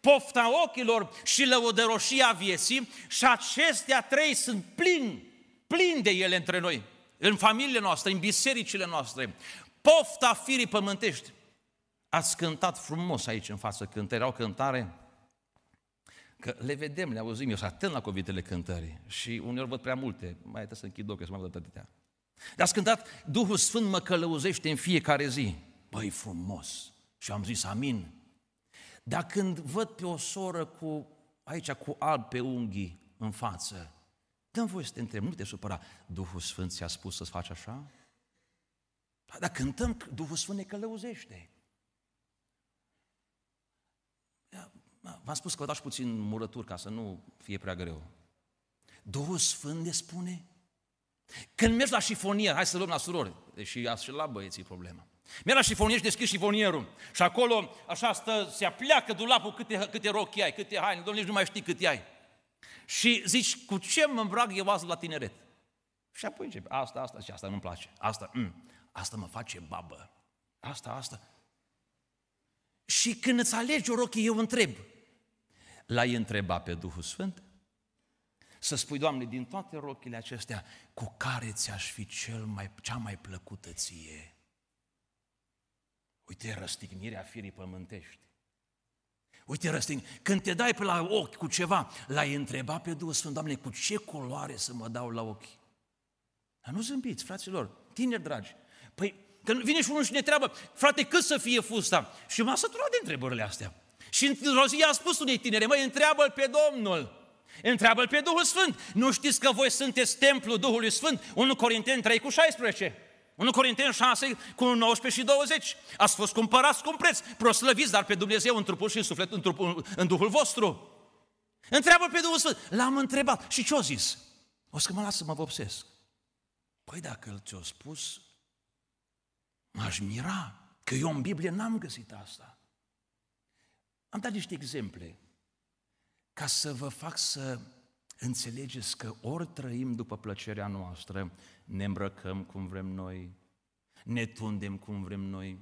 pofta ochilor și lăudăroșia vieții și acestea trei sunt plin plin de ele între noi, în familiile noastre, în bisericile noastre. Pofta firii pământești. Ați cântat frumos aici în față când erau cântare, Că le vedem, le auzim, eu sunt atent la cuvintele cântării și uneori văd prea multe, mai trebuie să închid ochii, să mai văd atâtea. Dar ați cântat, Duhul Sfânt mă călăuzește în fiecare zi. Băi, frumos! Și am zis amin. Dar când văd pe o soră cu, aici cu alb pe unghii în față, dă voi să te întreb, nu te supăra, Duhul Sfânt ți-a spus să faci așa? Dar cântăm, Duhul Sfânt ne călăuzește. V-am spus că vă dați puțin murături ca să nu fie prea greu. Duhul Sfânt ne spune? Când mergi la șifonier, hai să luăm la surori, deși așa la băieții problema. Mergi la șifonier și deschizi șifonierul și acolo așa stă, se apleacă dulapul câte, câte rochi ai, câte haine, domnule, nu mai știi câte ai. Și zici, cu ce mă îmbrac eu azi la tineret? Și apoi începe, asta, asta și asta nu-mi place, asta, mm, asta mă face babă, asta, asta. Și când îți alegi o rochie, eu întreb, L-ai întrebat pe Duhul Sfânt? Să spui, Doamne, din toate rochile acestea, cu care ți-aș fi cel mai, cea mai plăcută ție? Uite răstignirea firii pământești. Uite răstign, când te dai pe la ochi cu ceva, l-ai întrebat pe Duhul Sfânt, Doamne, cu ce culoare să mă dau la ochi? Dar nu zâmbiți, fraților, tineri dragi. Păi, când vine și unul și ne treabă, frate, cât să fie fusta? Și m-a săturat de întrebările astea. Și într-o zi a spus unei tinere, măi, întreabă-L pe Domnul. Întreabă-L pe Duhul Sfânt. Nu știți că voi sunteți templul Duhului Sfânt? 1 Corinteni 3 cu 16. 1 Corinteni 6 cu 19 și 20. Ați fost cumpărați cu un preț. Proslăviți, dar pe Dumnezeu în trupul și în suflet, în, trupul, în Duhul vostru. Întreabă pe Duhul Sfânt. L-am întrebat. Și ce o zis? O să mă las să mă vopsesc. Păi dacă îl ți-o spus, m-aș mira, că eu în Biblie n-am găsit asta. Am dat niște exemple ca să vă fac să înțelegeți că ori trăim după plăcerea noastră, ne îmbrăcăm cum vrem noi, ne tundem cum vrem noi,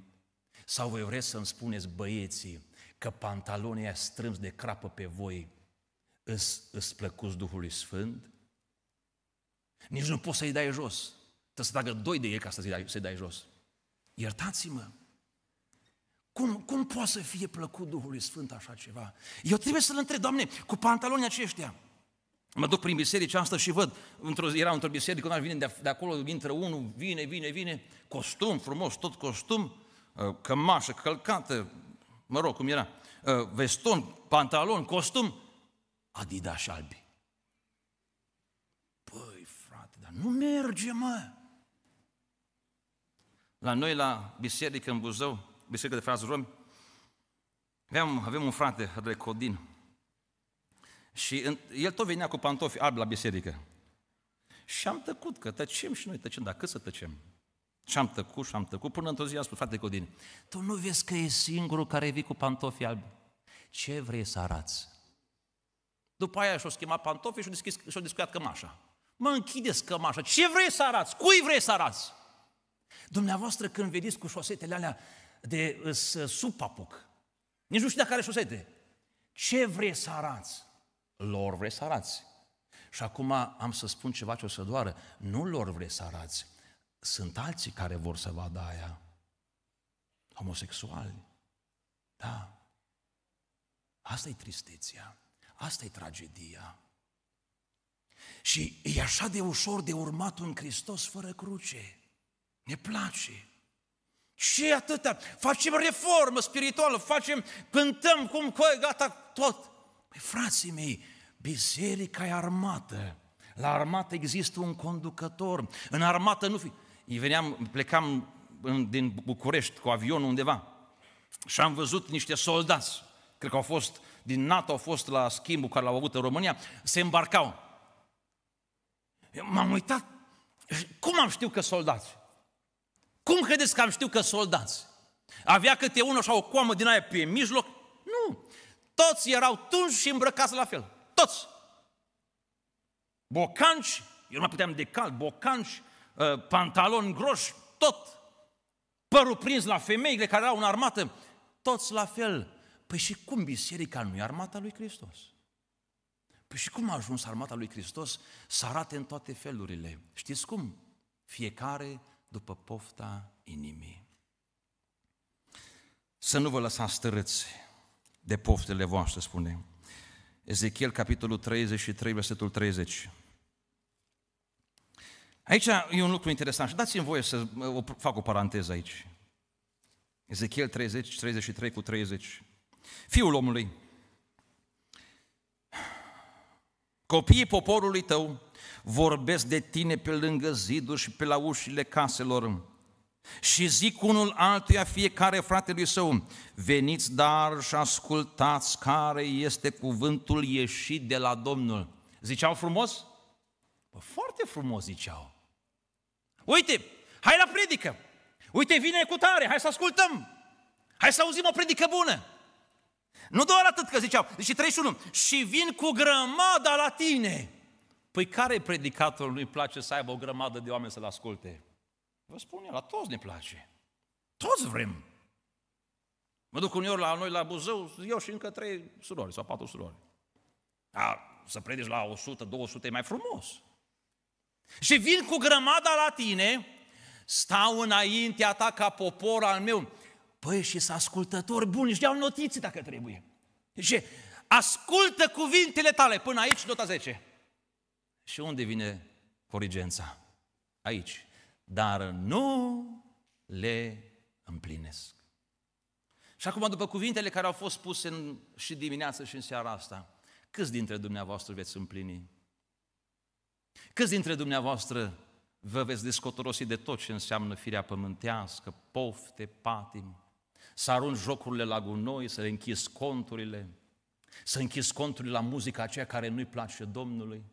sau voi vreți să-mi spuneți, băieții, că pantalonii aia strâmți de crapă pe voi îți, îs plăcuți Duhului Sfânt? Nici nu poți să-i dai jos. Trebuie să tragă doi de ei ca să-i dai, să dai jos. Iertați-mă! Cum, cum poate să fie plăcut Duhului Sfânt așa ceva? Eu trebuie să-L întreb, Doamne, cu pantaloni aceștia, Mă duc prin biserică asta și văd, într-o, era într-o biserică, când vine de acolo, intră unul, vine, vine, vine, costum frumos, tot costum, uh, cămașă, călcată, mă rog, cum era, uh, veston, pantalon, costum, Adidas albi. Păi, frate, dar nu merge, mă! La noi, la biserică în Buzău, biserică de frați romi, aveam, avem un frate, Adre Codin, și în, el tot venea cu pantofi albi la biserică. Și am tăcut, că tăcem și noi tăcem, dar cât să tăcem? Și am tăcut, și am tăcut, până într-o zi am spus, frate Codin, tu nu vezi că e singurul care vii cu pantofi albi? Ce vrei să arați? După aia și-o schimbat pantofii și-o deschis, și-o descuiat cămașa. Mă închideți cămașa, ce vrei să arați? Cui vrei să arați? Dumneavoastră când vediți cu șosetele alea de uh, uh, sub papuc. Nici nu știu dacă are șosete. Ce vrei să arăți? Lor vrei să arăți. Și acum am să spun ceva ce o să doară. Nu lor vrei să arăți. Sunt alții care vor să vadă aia. Homosexuali. Da. Asta e tristețea. Asta e tragedia. Și e așa de ușor de urmat un Hristos fără cruce. Ne place. Ce atâta? Facem reformă spirituală, facem, cântăm cum, coi, gata, tot. Păi, frații mei, biserica e armată. La armată există un conducător. În armată nu fi... Ii veneam, plecam în, din București cu avionul undeva și am văzut niște soldați, cred că au fost din NATO, au fost la schimbul care l-au avut în România, se îmbarcau. Eu m-am uitat, cum am știut că soldați? Cum credeți că am știut că soldați? Avea câte unul așa o coamă din aia pe mijloc? Nu. Toți erau tunși și îmbrăcați la fel. Toți. Bocanci, eu nu mai puteam de cald, bocanci, ă, pantaloni groși, tot. Părul prins la femeile care erau în armată, toți la fel. Păi și cum biserica nu e armata lui Hristos? Păi și cum a ajuns armata lui Hristos să arate în toate felurile? Știți cum? Fiecare după pofta inimii. Să nu vă lăsați stărâți de poftele voastre, spune Ezechiel, capitolul 33, versetul 30. Aici e un lucru interesant și dați-mi voie să o, fac o paranteză aici. Ezechiel 30, 33 cu 30. Fiul omului, copiii poporului tău vorbesc de tine pe lângă ziduri și pe la ușile caselor. Și zic unul altuia fiecare fratelui său, veniți dar și ascultați care este cuvântul ieșit de la Domnul. Ziceau frumos? Bă, foarte frumos ziceau. Uite, hai la predică! Uite, vine cu tare, hai să ascultăm! Hai să auzim o predică bună! Nu doar atât că ziceau, deci 31, și vin cu grămada la tine. Păi care predicatorul nu-i place să aibă o grămadă de oameni să-l asculte? Vă spun eu, la toți ne place. Toți vrem. Mă duc uneori la noi la Buzău, eu și încă trei surori sau patru surori. A, da, să predici la 100-200 e mai frumos. Și vin cu grămada la tine, stau înaintea ta ca popor al meu. Păi și să ascultători buni, își iau notiții dacă trebuie. Și ascultă cuvintele tale până aici, nota 10. Și unde vine corigența? Aici. Dar nu le împlinesc. Și acum, după cuvintele care au fost puse în, și dimineața și în seara asta, câți dintre dumneavoastră veți împlini? Câți dintre dumneavoastră vă veți descotorosi de tot ce înseamnă firea pământească, pofte, patim, să arunci jocurile la gunoi, să le închizi conturile, să închizi conturile la muzica aceea care nu-i place Domnului,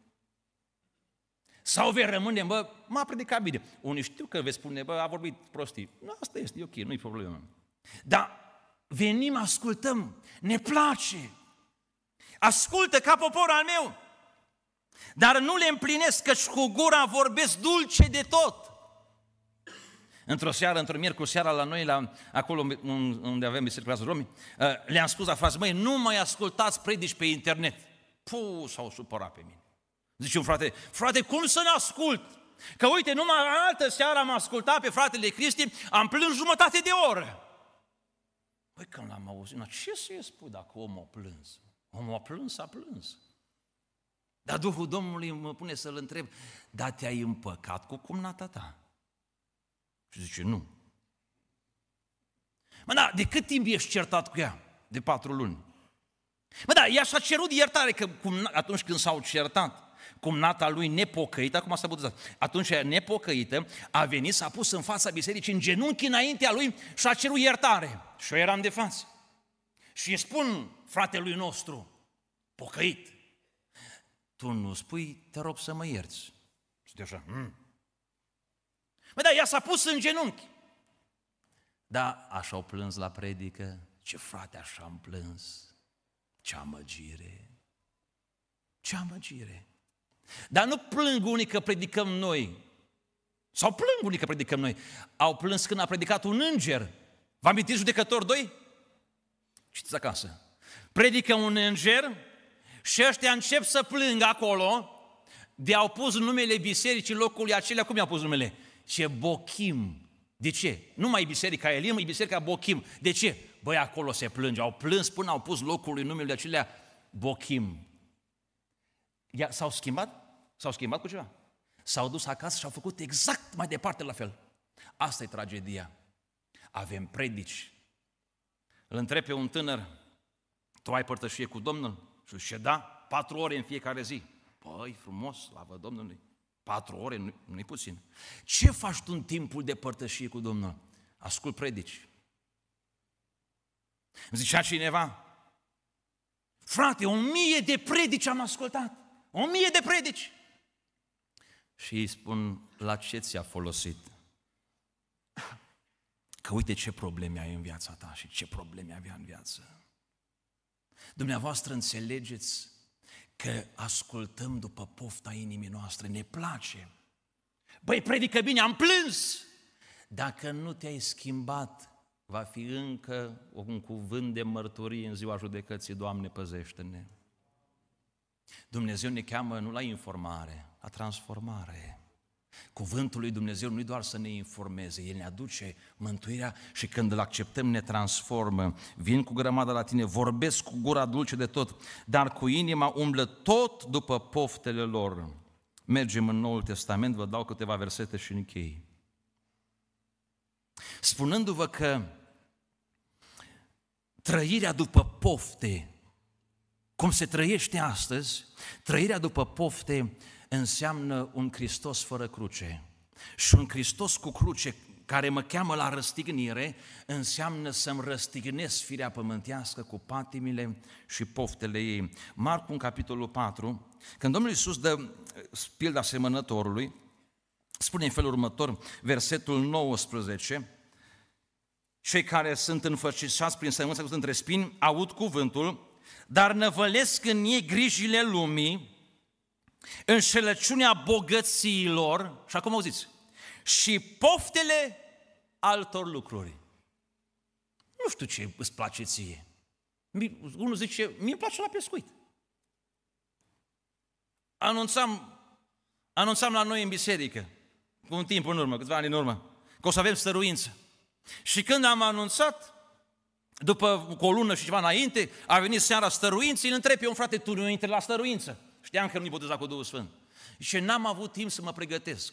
sau vei rămâne, bă, m-a predicat bine. Unii știu că vei spune, bă, a vorbit prostii. Nu, asta este, e ok, nu-i problemă. Dar venim, ascultăm, ne place. Ascultă ca popor al meu. Dar nu le împlinesc, căci cu gura vorbesc dulce de tot. Într-o seară, într-o miercuri seara la noi, la, acolo unde avem biserica romii, uh, le-am spus afară, măi, nu mai ascultați predici pe internet. Puh, s-au supărat pe mine. Zice un frate, frate, cum să ne ascult? Că uite, numai altă seară am ascultat pe fratele Cristi, am plâns jumătate de oră. Păi când l-am auzit, na, ce să-i spun dacă omul a plâns? Omul a plâns, a plâns. Dar Duhul Domnului mă pune să-l întreb, dar te-ai împăcat cu cumnata ta? Și zice, nu. Mă, da, de cât timp ești certat cu ea? De patru luni. Mă, da, ea și-a cerut iertare că cum, atunci când s-au certat cumnata lui nepocăită, acum s-a botezat, atunci aia nepocăită a venit, s-a pus în fața bisericii, în genunchi înaintea lui și a cerut iertare. Și eu eram de față. Și îi spun fratelui nostru, pocăit, tu nu spui, te rog să mă ierți. Și așa, mm. Mă, da, ea s-a pus în genunchi. Da, așa au plâns la predică, ce frate așa am plâns, ce amăgire, ce amăgire. Dar nu plâng unii că predicăm noi. Sau plâng unii că predicăm noi. Au plâns când a predicat un înger. Vă amintiți judecător 2? Citiți acasă. Predică un înger și ăștia încep să plângă acolo de au pus numele bisericii locului acelea. Cum i-au pus numele? Ce Bochim. De ce? Nu mai e biserica Elim, e biserica Bochim. De ce? Băi, acolo se plânge. Au plâns până au pus locului numele acelea Bochim s-au schimbat? S-au schimbat cu ceva. S-au dus acasă și au făcut exact mai departe la fel. Asta e tragedia. Avem predici. Îl întrebe un tânăr, tu ai părtășie cu Domnul? Și zice, da, patru ore în fiecare zi. Păi, frumos, slavă Domnului. Patru ore, nu e puțin. Ce faci tu în timpul de părtășie cu Domnul? Ascult predici. Îmi zicea cineva, frate, o mie de predici am ascultat. O mie de predici. Și îi spun, la ce ți-a folosit? Că uite ce probleme ai în viața ta și ce probleme avea în viață. Dumneavoastră înțelegeți că ascultăm după pofta inimii noastre, ne place. Băi, predică bine, am plâns! Dacă nu te-ai schimbat, va fi încă un cuvânt de mărturie în ziua judecății, Doamne, păzește-ne. Dumnezeu ne cheamă nu la informare, la transformare. Cuvântul lui Dumnezeu nu doar să ne informeze, El ne aduce mântuirea și când îl acceptăm ne transformă. Vin cu grămadă la tine, vorbesc cu gura dulce de tot, dar cu inima umblă tot după poftele lor. Mergem în Noul Testament, vă dau câteva versete și închei. Spunându-vă că trăirea după pofte cum se trăiește astăzi, trăirea după pofte înseamnă un Hristos fără cruce. Și un Hristos cu cruce care mă cheamă la răstignire înseamnă să-mi răstignesc firea pământească cu patimile și poftele ei. Marcu, în capitolul 4, când Domnul Iisus dă uh, pilda semănătorului, spune în felul următor, versetul 19, cei care sunt înfășișați prin sămânța între spini aud cuvântul dar năvălesc în ei grijile lumii, înșelăciunea bogățiilor, și acum auziți, și poftele altor lucruri. Nu știu ce îți place ție. Unul zice, mi îmi place la pescuit. Anunțam, anunțam la noi în biserică, cu un timp în urmă, câțiva ani în urmă, că o să avem stăruință. Și când am anunțat, după o lună și ceva înainte, a venit seara stăruinței, îl întreb pe un frate, tu nu intri la stăruință? Știam că nu-i botezat cu Duhul Sfânt. Și n-am avut timp să mă pregătesc.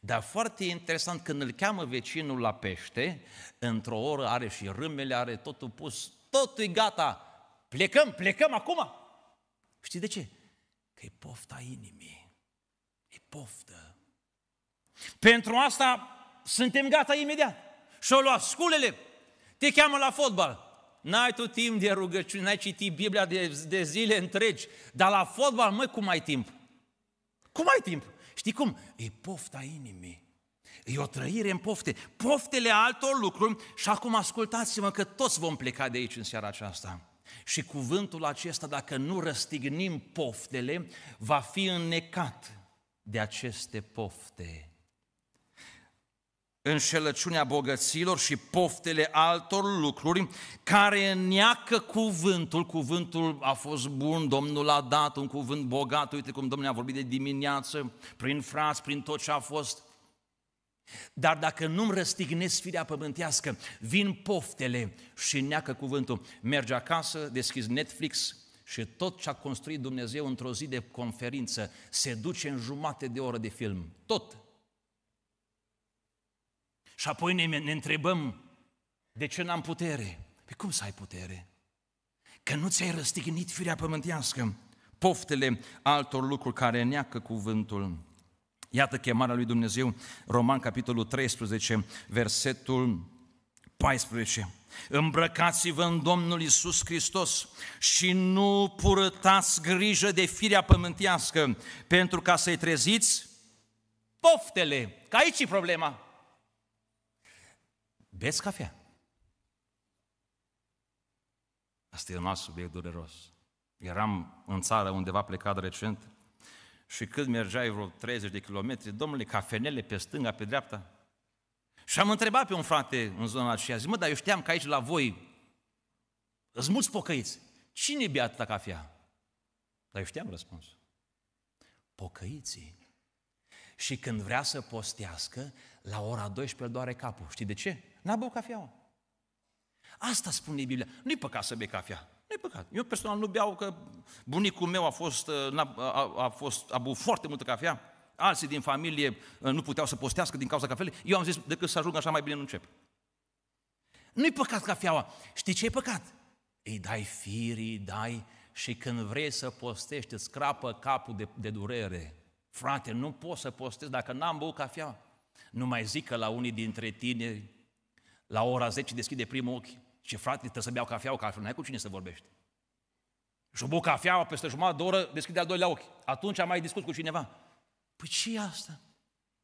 Dar foarte interesant, când îl cheamă vecinul la pește, într-o oră are și râmele, are totul pus, totul e gata. Plecăm, plecăm acum! Știi de ce? Că e pofta inimii. E poftă. Pentru asta suntem gata imediat. Și-au luat sculele, te cheamă la fotbal. N-ai tu timp de rugăciune, n-ai citit Biblia de, de zile întregi, dar la fotbal, măi, cum ai timp? Cum ai timp? Știi cum? E pofta inimii. E o trăire în pofte. Poftele altor lucruri și acum ascultați-mă că toți vom pleca de aici în seara aceasta. Și cuvântul acesta, dacă nu răstignim poftele, va fi înnecat de aceste pofte înșelăciunea bogăților și poftele altor lucruri care neacă cuvântul. Cuvântul a fost bun, Domnul a dat un cuvânt bogat. Uite cum Domnul a vorbit de dimineață, prin fras, prin tot ce a fost. Dar dacă nu-mi răstignesc firea pământească, vin poftele și neacă cuvântul. Mergi acasă, deschizi Netflix și tot ce a construit Dumnezeu într-o zi de conferință se duce în jumate de oră de film. Tot și apoi ne, ne întrebăm, de ce n-am putere? Pe păi cum să ai putere? Că nu ți-ai răstignit firea pământească, poftele altor lucruri care neacă cuvântul. Iată chemarea lui Dumnezeu, Roman capitolul 13, versetul 14. Îmbrăcați-vă în Domnul Isus Hristos și nu purătați grijă de firea pământească pentru ca să-i treziți poftele. Că aici e problema beți cafea. Asta e un alt subiect dureros. Eram în țară undeva plecat recent și când mergeai vreo 30 de kilometri, domnule, cafenele pe stânga, pe dreapta. Și am întrebat pe un frate în zona aceea, zic, mă, dar eu știam că aici la voi îți mulți pocăiți. Cine bea atâta cafea? Dar eu știam Răspuns: Pocăiții. Și când vrea să postească, la ora 12 doare capul. Știi de ce? N-a băut cafeaua. Asta spune Biblia. Nu-i păcat să bei cafea. Nu-i păcat. Eu personal nu beau că bunicul meu a fost, uh, a, a, a fost, a băut foarte multă cafea. Alții din familie uh, nu puteau să postească din cauza cafelei. Eu am zis, decât să ajung așa, mai bine nu încep. Nu-i păcat cafeaua. Știi ce e păcat? Îi dai firii, îi dai și când vrei să postești, îți scrapă capul de, de durere. Frate, nu pot să postez dacă n-am băut cafea. Nu mai zic că la unii dintre tineri la ora 10 deschide primul ochi și frate, trebuie să beau cafea, că altfel Nu ai cu cine să vorbești. Și o bău cafea peste jumătate de oră, deschide al doilea ochi. Atunci am mai discut cu cineva. Păi ce e asta?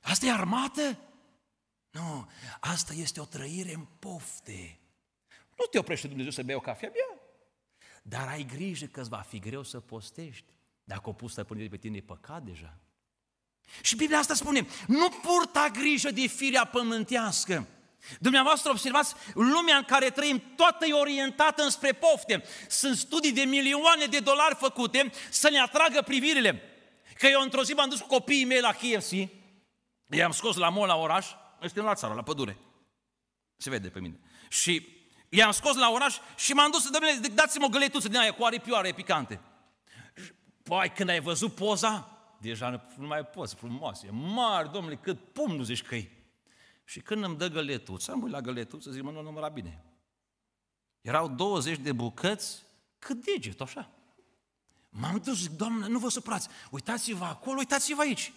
Asta e armată? Nu, asta este o trăire în pofte. Nu te oprește Dumnezeu să bei o cafea, bea. Dar ai grijă că îți va fi greu să postești. Dacă o pus stăpânire pe tine, e păcat deja. Și Biblia asta spune, nu purta grijă de firea pământească, Dumneavoastră observați, lumea în care trăim toată e orientată înspre pofte. Sunt studii de milioane de dolari făcute să ne atragă privirile. Că eu într-o zi m-am dus cu copiii mei la KFC, i-am scos la mall la oraș, este la țară, la pădure. Se vede pe mine. Și i-am scos la oraș și m-am dus să dăm, dați-mi o găletuță din aia cu aripioare picante. Păi, când ai văzut poza, deja nu mai poți, frumoasă, e mare, domnule, cât pumnul zici că e. Și când îmi dă găletuță, am la găletuță, zic, mă, nu număra bine. Erau 20 de bucăți, cât deget, așa. M-am dus, zic, Doamne, nu vă supărați, uitați-vă acolo, uitați-vă aici.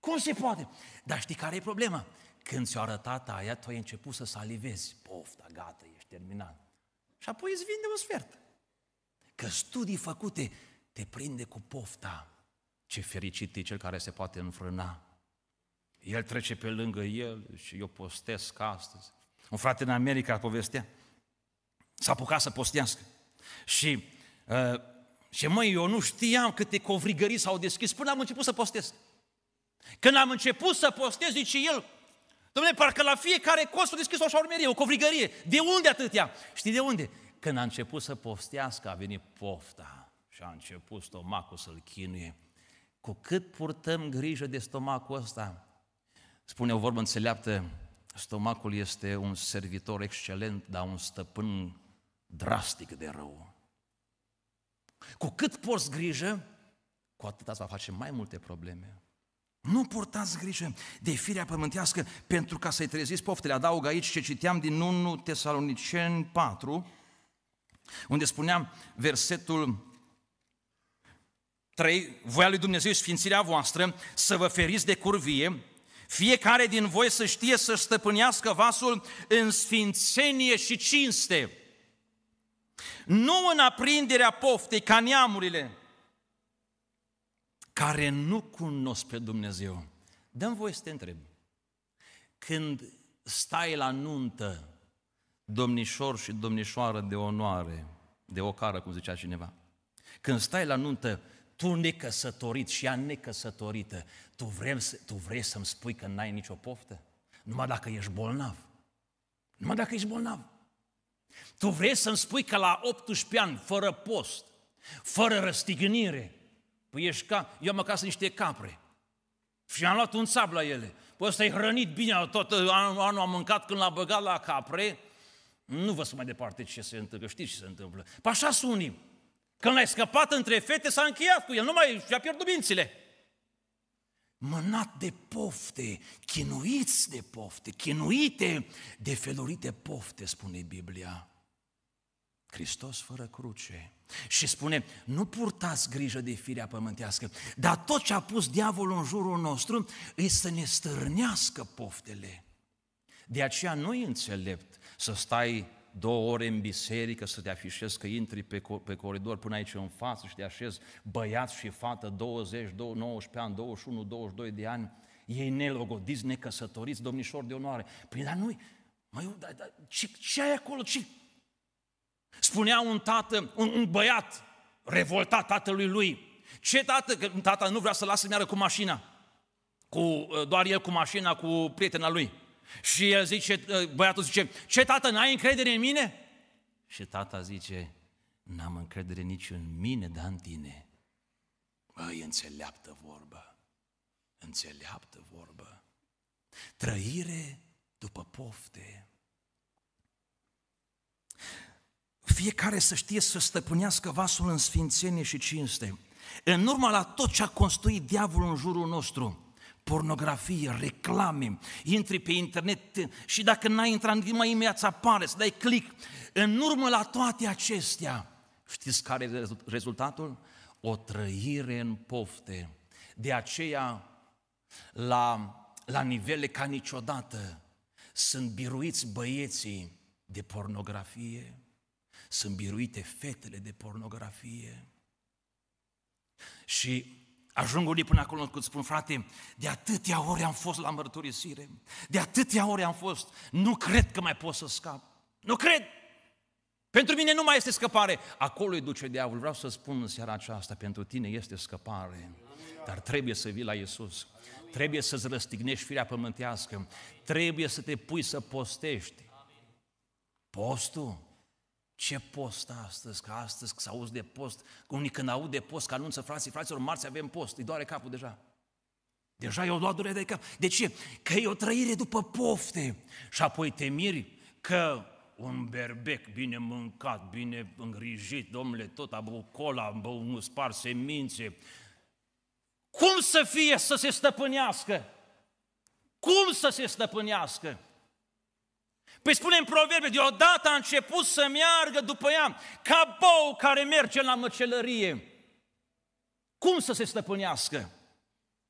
Cum se poate? Dar știi care e problema? Când ți-o arătat aia, tu ai început să salivezi. Pofta, gata, ești terminat. Și apoi îți vinde un sfert. Că studii făcute te prinde cu pofta. Ce fericit e cel care se poate înfrâna el trece pe lângă el și eu postesc astăzi. Un frate în America povestea, s-a apucat să postească. Și, uh, și măi, eu nu știam câte covrigării s-au deschis până am început să postesc. Când am început să postez, zice el, domnule, parcă la fiecare cost a deschis o șaurmerie, o covrigărie. De unde atâtea? Știi de unde? Când a început să postească, a venit pofta și a început stomacul să-l chinuie. Cu cât purtăm grijă de stomacul ăsta, Spune o vorbă înțeleaptă, stomacul este un servitor excelent, dar un stăpân drastic de rău. Cu cât porți grijă, cu atât va face mai multe probleme. Nu purtați grijă de firea pământească pentru ca să-i treziți poftele. Adaug aici ce citeam din 1 Tesaloniceni 4, unde spuneam versetul 3, voia lui Dumnezeu sfințirea voastră să vă feriți de curvie, fiecare din voi să știe să stăpânească vasul în sfințenie și cinste, nu în aprinderea poftei ca neamurile, care nu cunosc pe Dumnezeu. Dăm voie să te întreb. Când stai la nuntă, domnișor și domnișoară de onoare, de ocară, cum zicea cineva, când stai la nuntă, tu necăsătorit și ea necăsătorită, tu, vrem, tu vrei să-mi spui că n-ai nicio poftă? Numai dacă ești bolnav. Numai dacă ești bolnav. Tu vrei să-mi spui că la 18 ani, fără post, fără răstignire, păi ești ca, eu am acasă niște capre și am luat un țap la ele. Păi ăsta e hrănit bine, tot anul, anul am mâncat când l-a băgat la capre, nu vă spun mai departe ce se întâmplă, știți ce se întâmplă. Păi așa sunt unii. Când l-ai scăpat între fete, s-a încheiat cu el, nu mai și-a pierdut mințile. Mânat de pofte, chinuiți de pofte, chinuite de felurite pofte, spune Biblia. Hristos fără cruce. Și spune, nu purtați grijă de firea pământească, dar tot ce a pus diavolul în jurul nostru e să ne stârnească poftele. De aceea nu înțelept să stai două ore în biserică să te afișezi că intri pe, pe coridor până aici în față și te așezi băiat și fată 20, 19 ani, 21, 22 de ani, ei nelogodiți, necăsătoriți, domnișori de onoare. Păi dar nu mai da, da, ce, ce ai acolo, ce? Spunea un tată, un, un băiat revoltat tatălui lui, ce tată, că tata nu vrea să lasă meară cu mașina, cu, doar el cu mașina, cu prietena lui. Și el zice, ă, băiatul zice, ce tată, n-ai încredere în mine? Și tata zice, n-am încredere nici în mine, dar în tine. Băi, înțeleaptă vorbă, înțeleaptă vorbă. Trăire după pofte. Fiecare să știe să stăpânească vasul în sfințenie și cinste. În urma la tot ce a construit diavolul în jurul nostru, pornografie, reclame, intri pe internet și dacă n-ai intrat, mai imediat să apare, să dai click. În urmă la toate acestea, știți care e rezultatul? O trăire în pofte. De aceea, la, la nivele ca niciodată, sunt biruiți băieții de pornografie, sunt biruite fetele de pornografie. Și Ajung unii până acolo când spun, frate, de atâtea ori am fost la mărturisire, de atâtea ori am fost, nu cred că mai pot să scap. Nu cred! Pentru mine nu mai este scăpare. Acolo îi duce diavolul. Vreau să spun în seara aceasta, pentru tine este scăpare. Dar trebuie să vii la Iisus. Trebuie să-ți răstignești firea pământească. Trebuie să te pui să postești. Postul ce post astăzi, că astăzi să auzi de post, că unii când aud de post, că anunță frații, fraților, marți avem post, îi doare capul deja. Deja i-au luat durerea de cap. De ce? Că e o trăire după pofte. Și apoi te miri că un berbec bine mâncat, bine îngrijit, domnule, tot a băut cola, a băut spar semințe. Cum să fie să se stăpânească? Cum să se stăpânească? Păi spune în proverbe, deodată a început să meargă după ea, ca bou care merge la măcelărie. Cum să se stăpânească?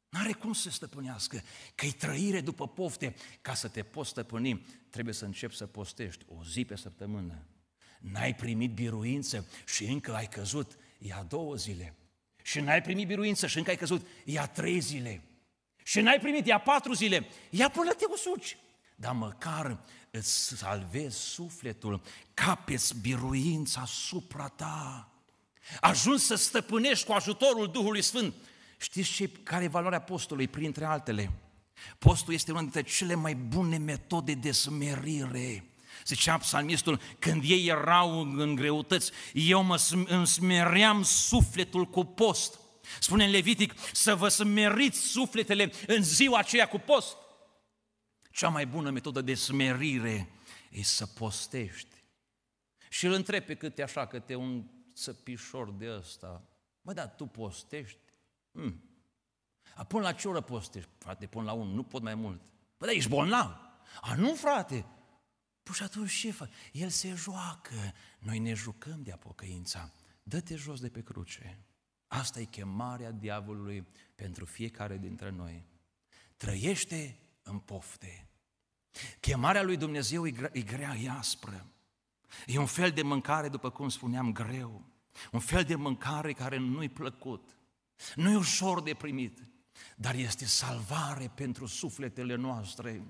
N-are cum să se stăpânească, că e trăire după pofte. Ca să te poți stăpâni, trebuie să începi să postești o zi pe săptămână. N-ai primit biruință și încă ai căzut, ia două zile. Și n-ai primit biruință și încă ai căzut, ia trei zile. Și n-ai primit, ia patru zile. Ia până te usuci dar măcar îți salvezi sufletul, capeți biruința asupra ta. Ajungi să stăpânești cu ajutorul Duhului Sfânt. Știți ce, care e valoarea postului, printre altele? Postul este una dintre cele mai bune metode de smerire. Zicea psalmistul, când ei erau în greutăți, eu mă îmi smeream sufletul cu post. Spune în Levitic, să vă smeriți sufletele în ziua aceea cu post. Cea mai bună metodă de smerire e să postești. Și îl întreb pe câte așa, câte un țăpișor de ăsta. Mă, dar tu postești? Hmm. A, până la ce oră postești? Frate, până la un, nu pot mai mult. Păi, dar ești bolnav. A, nu, frate. Păi și atunci ce fac? El se joacă. Noi ne jucăm de-a pocăința. Dă-te jos de pe cruce. Asta e chemarea diavolului pentru fiecare dintre noi. Trăiește în pofte. Chemarea lui Dumnezeu e grea, e e aspră. E un fel de mâncare, după cum spuneam, greu. Un fel de mâncare care nu-i plăcut. Nu e ușor de primit, dar este salvare pentru sufletele noastre.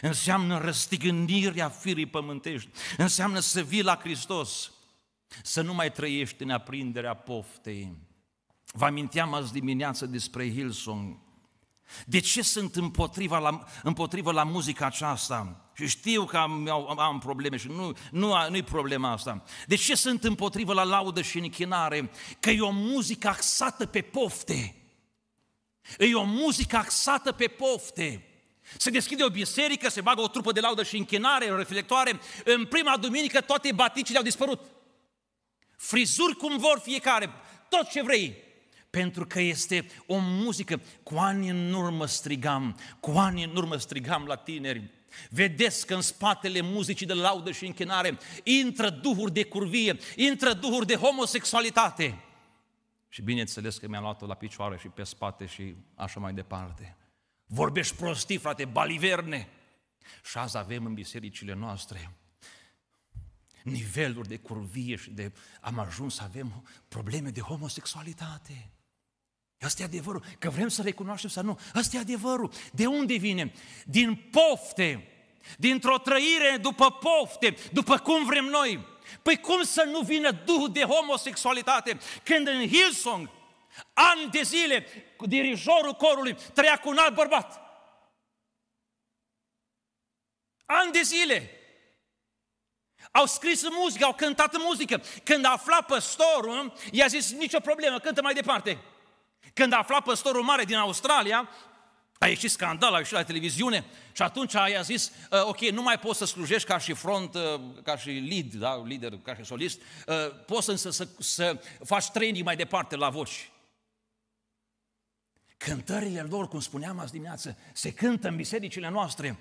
Înseamnă răstigândirea firii pământești. Înseamnă să vii la Hristos. Să nu mai trăiești în aprinderea poftei. Vă aminteam azi dimineață despre Hillsong. De ce sunt împotriva la, împotriva la muzica aceasta? Și știu că am, am, am probleme și nu, nu, nu-i problema asta. De ce sunt împotriva la laudă și închinare? Că e o muzică axată pe pofte. E o muzică axată pe pofte. Se deschide o biserică, se bagă o trupă de laudă și închinare, reflectoare. În prima duminică toate baticile au dispărut. Frizuri cum vor fiecare, tot ce vrei pentru că este o muzică. Cu ani în urmă strigam, cu ani în urmă strigam la tineri, Vedeți că în spatele muzicii de laudă și închinare intră duhuri de curvie, intră duhuri de homosexualitate. Și bineînțeles că mi-am luat-o la picioare și pe spate și așa mai departe. Vorbești prostii, frate, baliverne. Și azi avem în bisericile noastre niveluri de curvie și de... Am ajuns să avem probleme de homosexualitate. Asta e adevărul. Că vrem să recunoaștem sau nu. Asta e adevărul. De unde vine? Din pofte. Dintr-o trăire după pofte, după cum vrem noi. Păi cum să nu vină duhul de homosexualitate când în Hillsong, ani de zile, cu dirijorul corului trăia cu un alt bărbat? Ani de zile! Au scris muzică, au cântat muzică. Când a aflat păstorul, i-a zis, nicio problemă, cântă mai departe. Când a aflat păstorul mare din Australia, a ieșit scandal, a ieșit la televiziune și atunci i-a zis, uh, ok, nu mai poți să slujești ca și front, uh, ca și lead, da, lider, ca și solist, uh, poți însă să, să faci training mai departe la voci. Cântările lor, cum spuneam azi dimineață, se cântă în bisericile noastre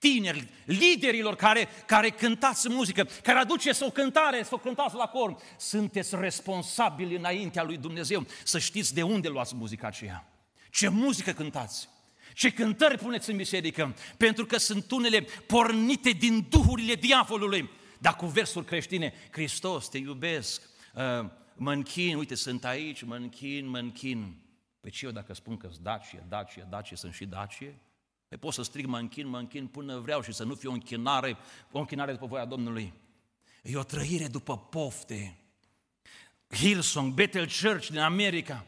tineri, liderilor care, care cântați muzică, care aduceți o cântare, să o cântați la cor. Sunteți responsabili înaintea lui Dumnezeu să știți de unde luați muzica aceea. Ce muzică cântați? Ce cântări puneți în biserică? Pentru că sunt unele pornite din duhurile diavolului. Dar cu versuri creștine, Hristos, te iubesc, ă, mă închin, uite, sunt aici, mă închin, mă închin. Pe păi ce eu dacă spun că-s dacie, dacie, dacie, sunt și dacie? Păi pot să strig, mă închin, mă închin până vreau și să nu fie o închinare, o închinare după voia Domnului. E o trăire după pofte. Hillsong, Bethel Church din America.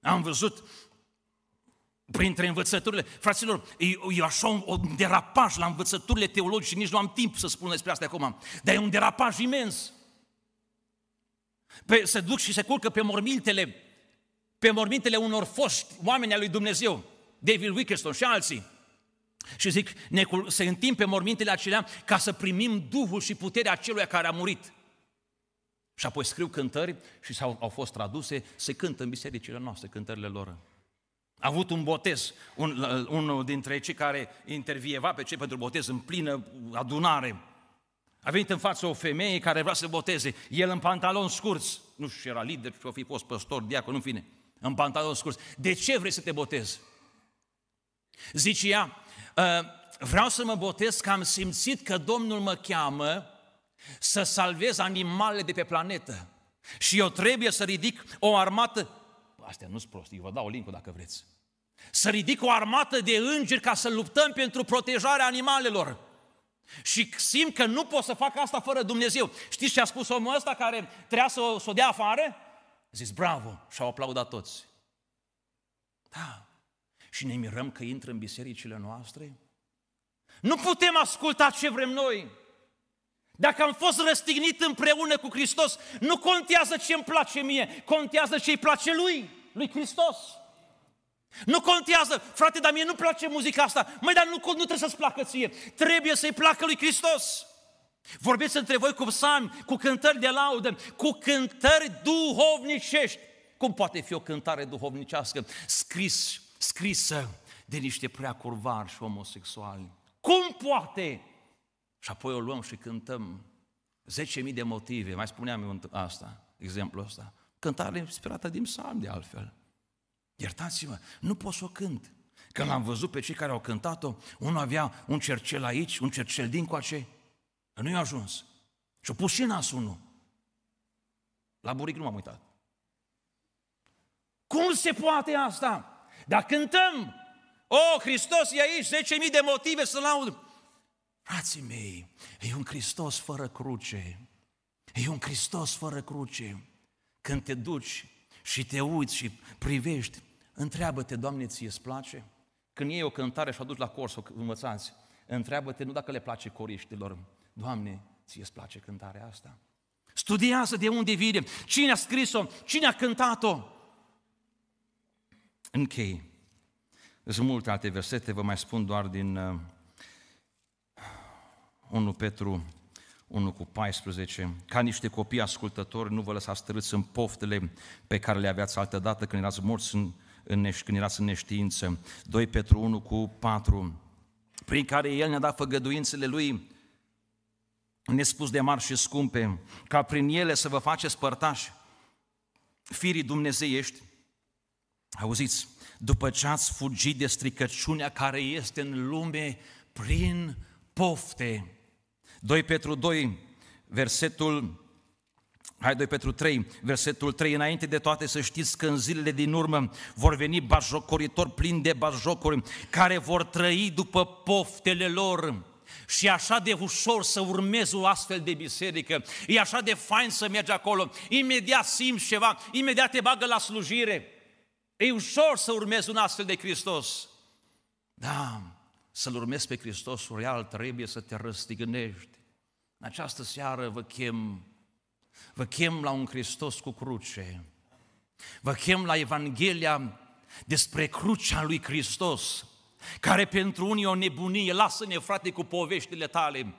Am văzut printre învățăturile. Fraților, e, așa un, un derapaj la învățăturile teologice și nici nu am timp să spun despre asta acum. Dar e un derapaj imens. Pe, se duc și se culcă pe mormintele, pe mormintele unor foști oameni al lui Dumnezeu. David Wickerson și alții. Și zic, ne, se întind pe mormintele acelea ca să primim Duhul și puterea celui care a murit. Și apoi scriu cântări și au au fost traduse, se cântă în bisericile noastre cântările lor. A avut un botez, un, unul dintre cei care intervieva pe cei pentru botez în plină adunare. A venit în față o femeie care vrea să boteze, el în pantalon scurți, nu știu, era lider, o fi fost păstor, diacon, în fine, în pantalon scurți. De ce vrei să te botezi? Zice ea, Ă, vreau să mă botez că am simțit că Domnul mă cheamă să salvez animalele de pe planetă. Și eu trebuie să ridic o armată, astea nu sunt prostii, vă dau link dacă vreți, să ridic o armată de îngeri ca să luptăm pentru protejarea animalelor. Și simt că nu pot să fac asta fără Dumnezeu. Știți ce a spus omul ăsta care trebuia să o, să o dea afară? A zis, bravo, și-au aplaudat toți. Da, și ne mirăm că intră în bisericile noastre? Nu putem asculta ce vrem noi. Dacă am fost răstignit împreună cu Hristos, nu contează ce îmi place mie, contează ce îi place lui, lui Hristos. Nu contează, frate, dar mie nu place muzica asta. Măi, dar nu, nu trebuie să-ți placă ție. Trebuie să-i placă lui Hristos. Vorbiți între voi cu psalmi, cu cântări de laudă, cu cântări duhovnicești. Cum poate fi o cântare duhovnicească scris scrisă de niște curvari și homosexuali. Cum poate? Și apoi o luăm și cântăm 10.000 de motive, mai spuneam eu asta, exemplul ăsta. Cântare inspirată din psalm, de altfel. Iertați-mă, nu pot să o cânt. Că l-am văzut pe cei care au cântat-o, unul avea un cercel aici, un cercel dincoace, nu i-a ajuns. și o pus și nasul unul. La buric nu m-am uitat. Cum se poate asta? Dar cântăm, o, oh, Hristos e aici, 10.000 de motive să aud. Frații mei, e un Hristos fără cruce. E un Hristos fără cruce. Când te duci și te uiți și privești, întreabă-te, Doamne, ție îți place? Când iei o cântare și o aduci la curs, o învățați, întreabă-te nu dacă le place coriștilor, Doamne, ție îți place cântarea asta? Studiază de unde vine, cine a scris-o, cine a cântat-o, Închei. Sunt multe alte versete, vă mai spun doar din 1 uh, Petru 1 cu 14. Ca niște copii ascultători, nu vă lăsați trâți în poftele pe care le aveați altădată dată când erați morți în, în, când erați în neștiință. 2 Petru 1 cu 4. Prin care El ne-a dat făgăduințele Lui nespus de mari și scumpe, ca prin ele să vă faceți părtași firii dumnezeiești, Auziți, după ce ați fugit de stricăciunea care este în lume prin pofte. 2 Petru 2, versetul Hai 2 Petru 3, versetul 3, înainte de toate să știți că în zilele din urmă vor veni bajocoritori plini de bajocuri, care vor trăi după poftele lor. Și așa de ușor să urmezi o astfel de biserică, e așa de fain să mergi acolo, imediat simți ceva, imediat te bagă la slujire, E ușor să urmezi un astfel de Hristos. Da, să-L urmezi pe Hristos real, trebuie să te răstignești. În această seară vă chem, vă chem la un Hristos cu cruce. Vă chem la Evanghelia despre crucea lui Hristos, care pentru unii e o nebunie, lasă-ne frate cu poveștile tale.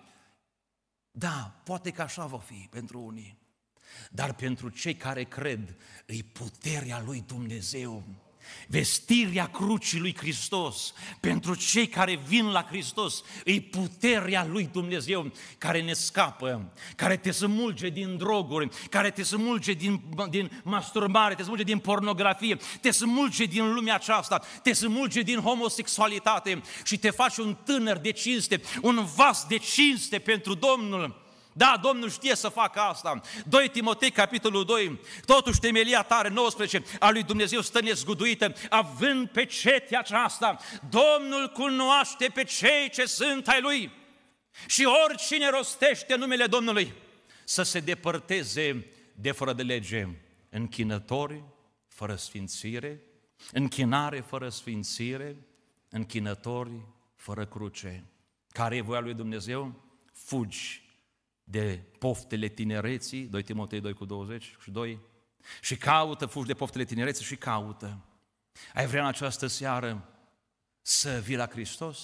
Da, poate că așa va fi pentru unii. Dar pentru cei care cred, îi puterea lui Dumnezeu. Vestirea crucii lui Hristos pentru cei care vin la Hristos îi puterea lui Dumnezeu care ne scapă, care te smulge din droguri, care te smulge din, din masturbare, te smulge din pornografie, te smulge din lumea aceasta, te smulge din homosexualitate și te faci un tânăr de cinste, un vas de cinste pentru Domnul. Da, Domnul știe să facă asta. 2 Timotei, capitolul 2, totuși temelia tare, 19, a lui Dumnezeu stă nezguduită, având pe cetea aceasta, Domnul cunoaște pe cei ce sunt ai Lui. Și oricine rostește numele Domnului, să se depărteze de fără de lege, închinători, fără sfințire, închinare fără sfințire, închinători fără cruce. Care e voia lui Dumnezeu? Fugi de poftele tinereții, 2 Timotei 2 cu 20 și 2, și caută, fugi de poftele tinereții și caută. Ai vrea în această seară să vii la Hristos?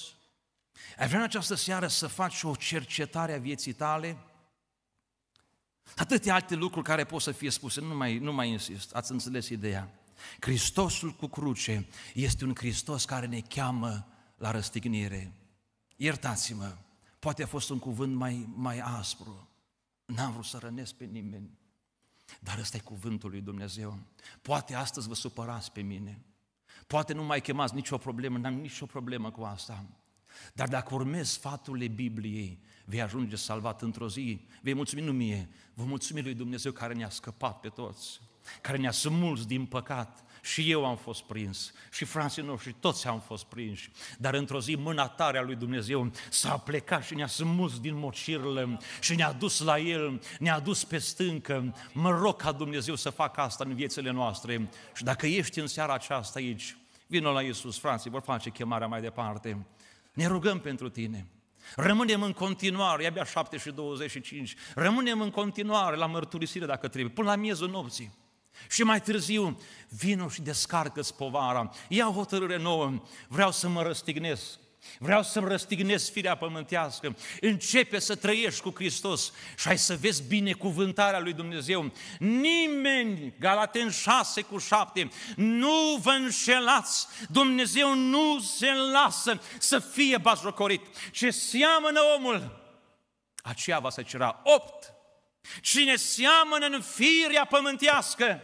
Ai vrea în această seară să faci o cercetare a vieții tale? Atâtea alte lucruri care pot să fie spuse, nu mai, nu mai insist, ați înțeles ideea. Hristosul cu cruce este un Hristos care ne cheamă la răstignire. Iertați-mă! Poate a fost un cuvânt mai, mai aspru. N-am vrut să rănesc pe nimeni. Dar ăsta e cuvântul lui Dumnezeu. Poate astăzi vă supărați pe mine. Poate nu mai chemați nicio problemă, n-am nicio problemă cu asta. Dar dacă urmezi sfaturile Bibliei, vei ajunge salvat într-o zi. Vei mulțumi nu mie, vă mulțumi lui Dumnezeu care ne-a scăpat pe toți, care ne-a smuls din păcat, și eu am fost prins, și frații noștri, toți am fost prinși. Dar într-o zi mâna tare a lui Dumnezeu s-a plecat și ne-a smuls din mocirile și ne-a dus la El, ne-a dus pe stâncă. Mă rog ca Dumnezeu să facă asta în viețile noastre. Și dacă ești în seara aceasta aici, vină la Iisus, frații, vor face chemarea mai departe. Ne rugăm pentru tine. Rămânem în continuare, e abia 7 și 25, rămânem în continuare la mărturisire dacă trebuie, până la miezul nopții. Și mai târziu, vină și descarcă-ți povara. Ia o hotărâre nouă, vreau să mă răstignesc. Vreau să-mi răstignesc firea pământească. Începe să trăiești cu Hristos și ai să vezi binecuvântarea lui Dumnezeu. Nimeni, Galaten 6 cu 7, nu vă înșelați. Dumnezeu nu se lasă să fie bazrocorit. Ce seamănă omul, aceea va să cera. 8. Cine seamănă în firea pământească,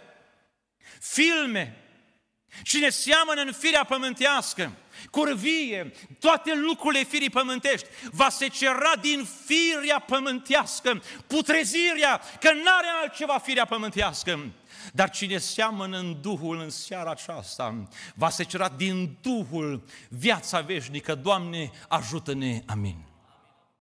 filme și ne seamănă în firea pământească, curvie, toate lucrurile firii pământești, va se cera din firea pământească, putrezirea, că n-are altceva firea pământească. Dar cine seamănă în Duhul în seara aceasta, va se cera din Duhul viața veșnică. Doamne, ajută-ne! Amin.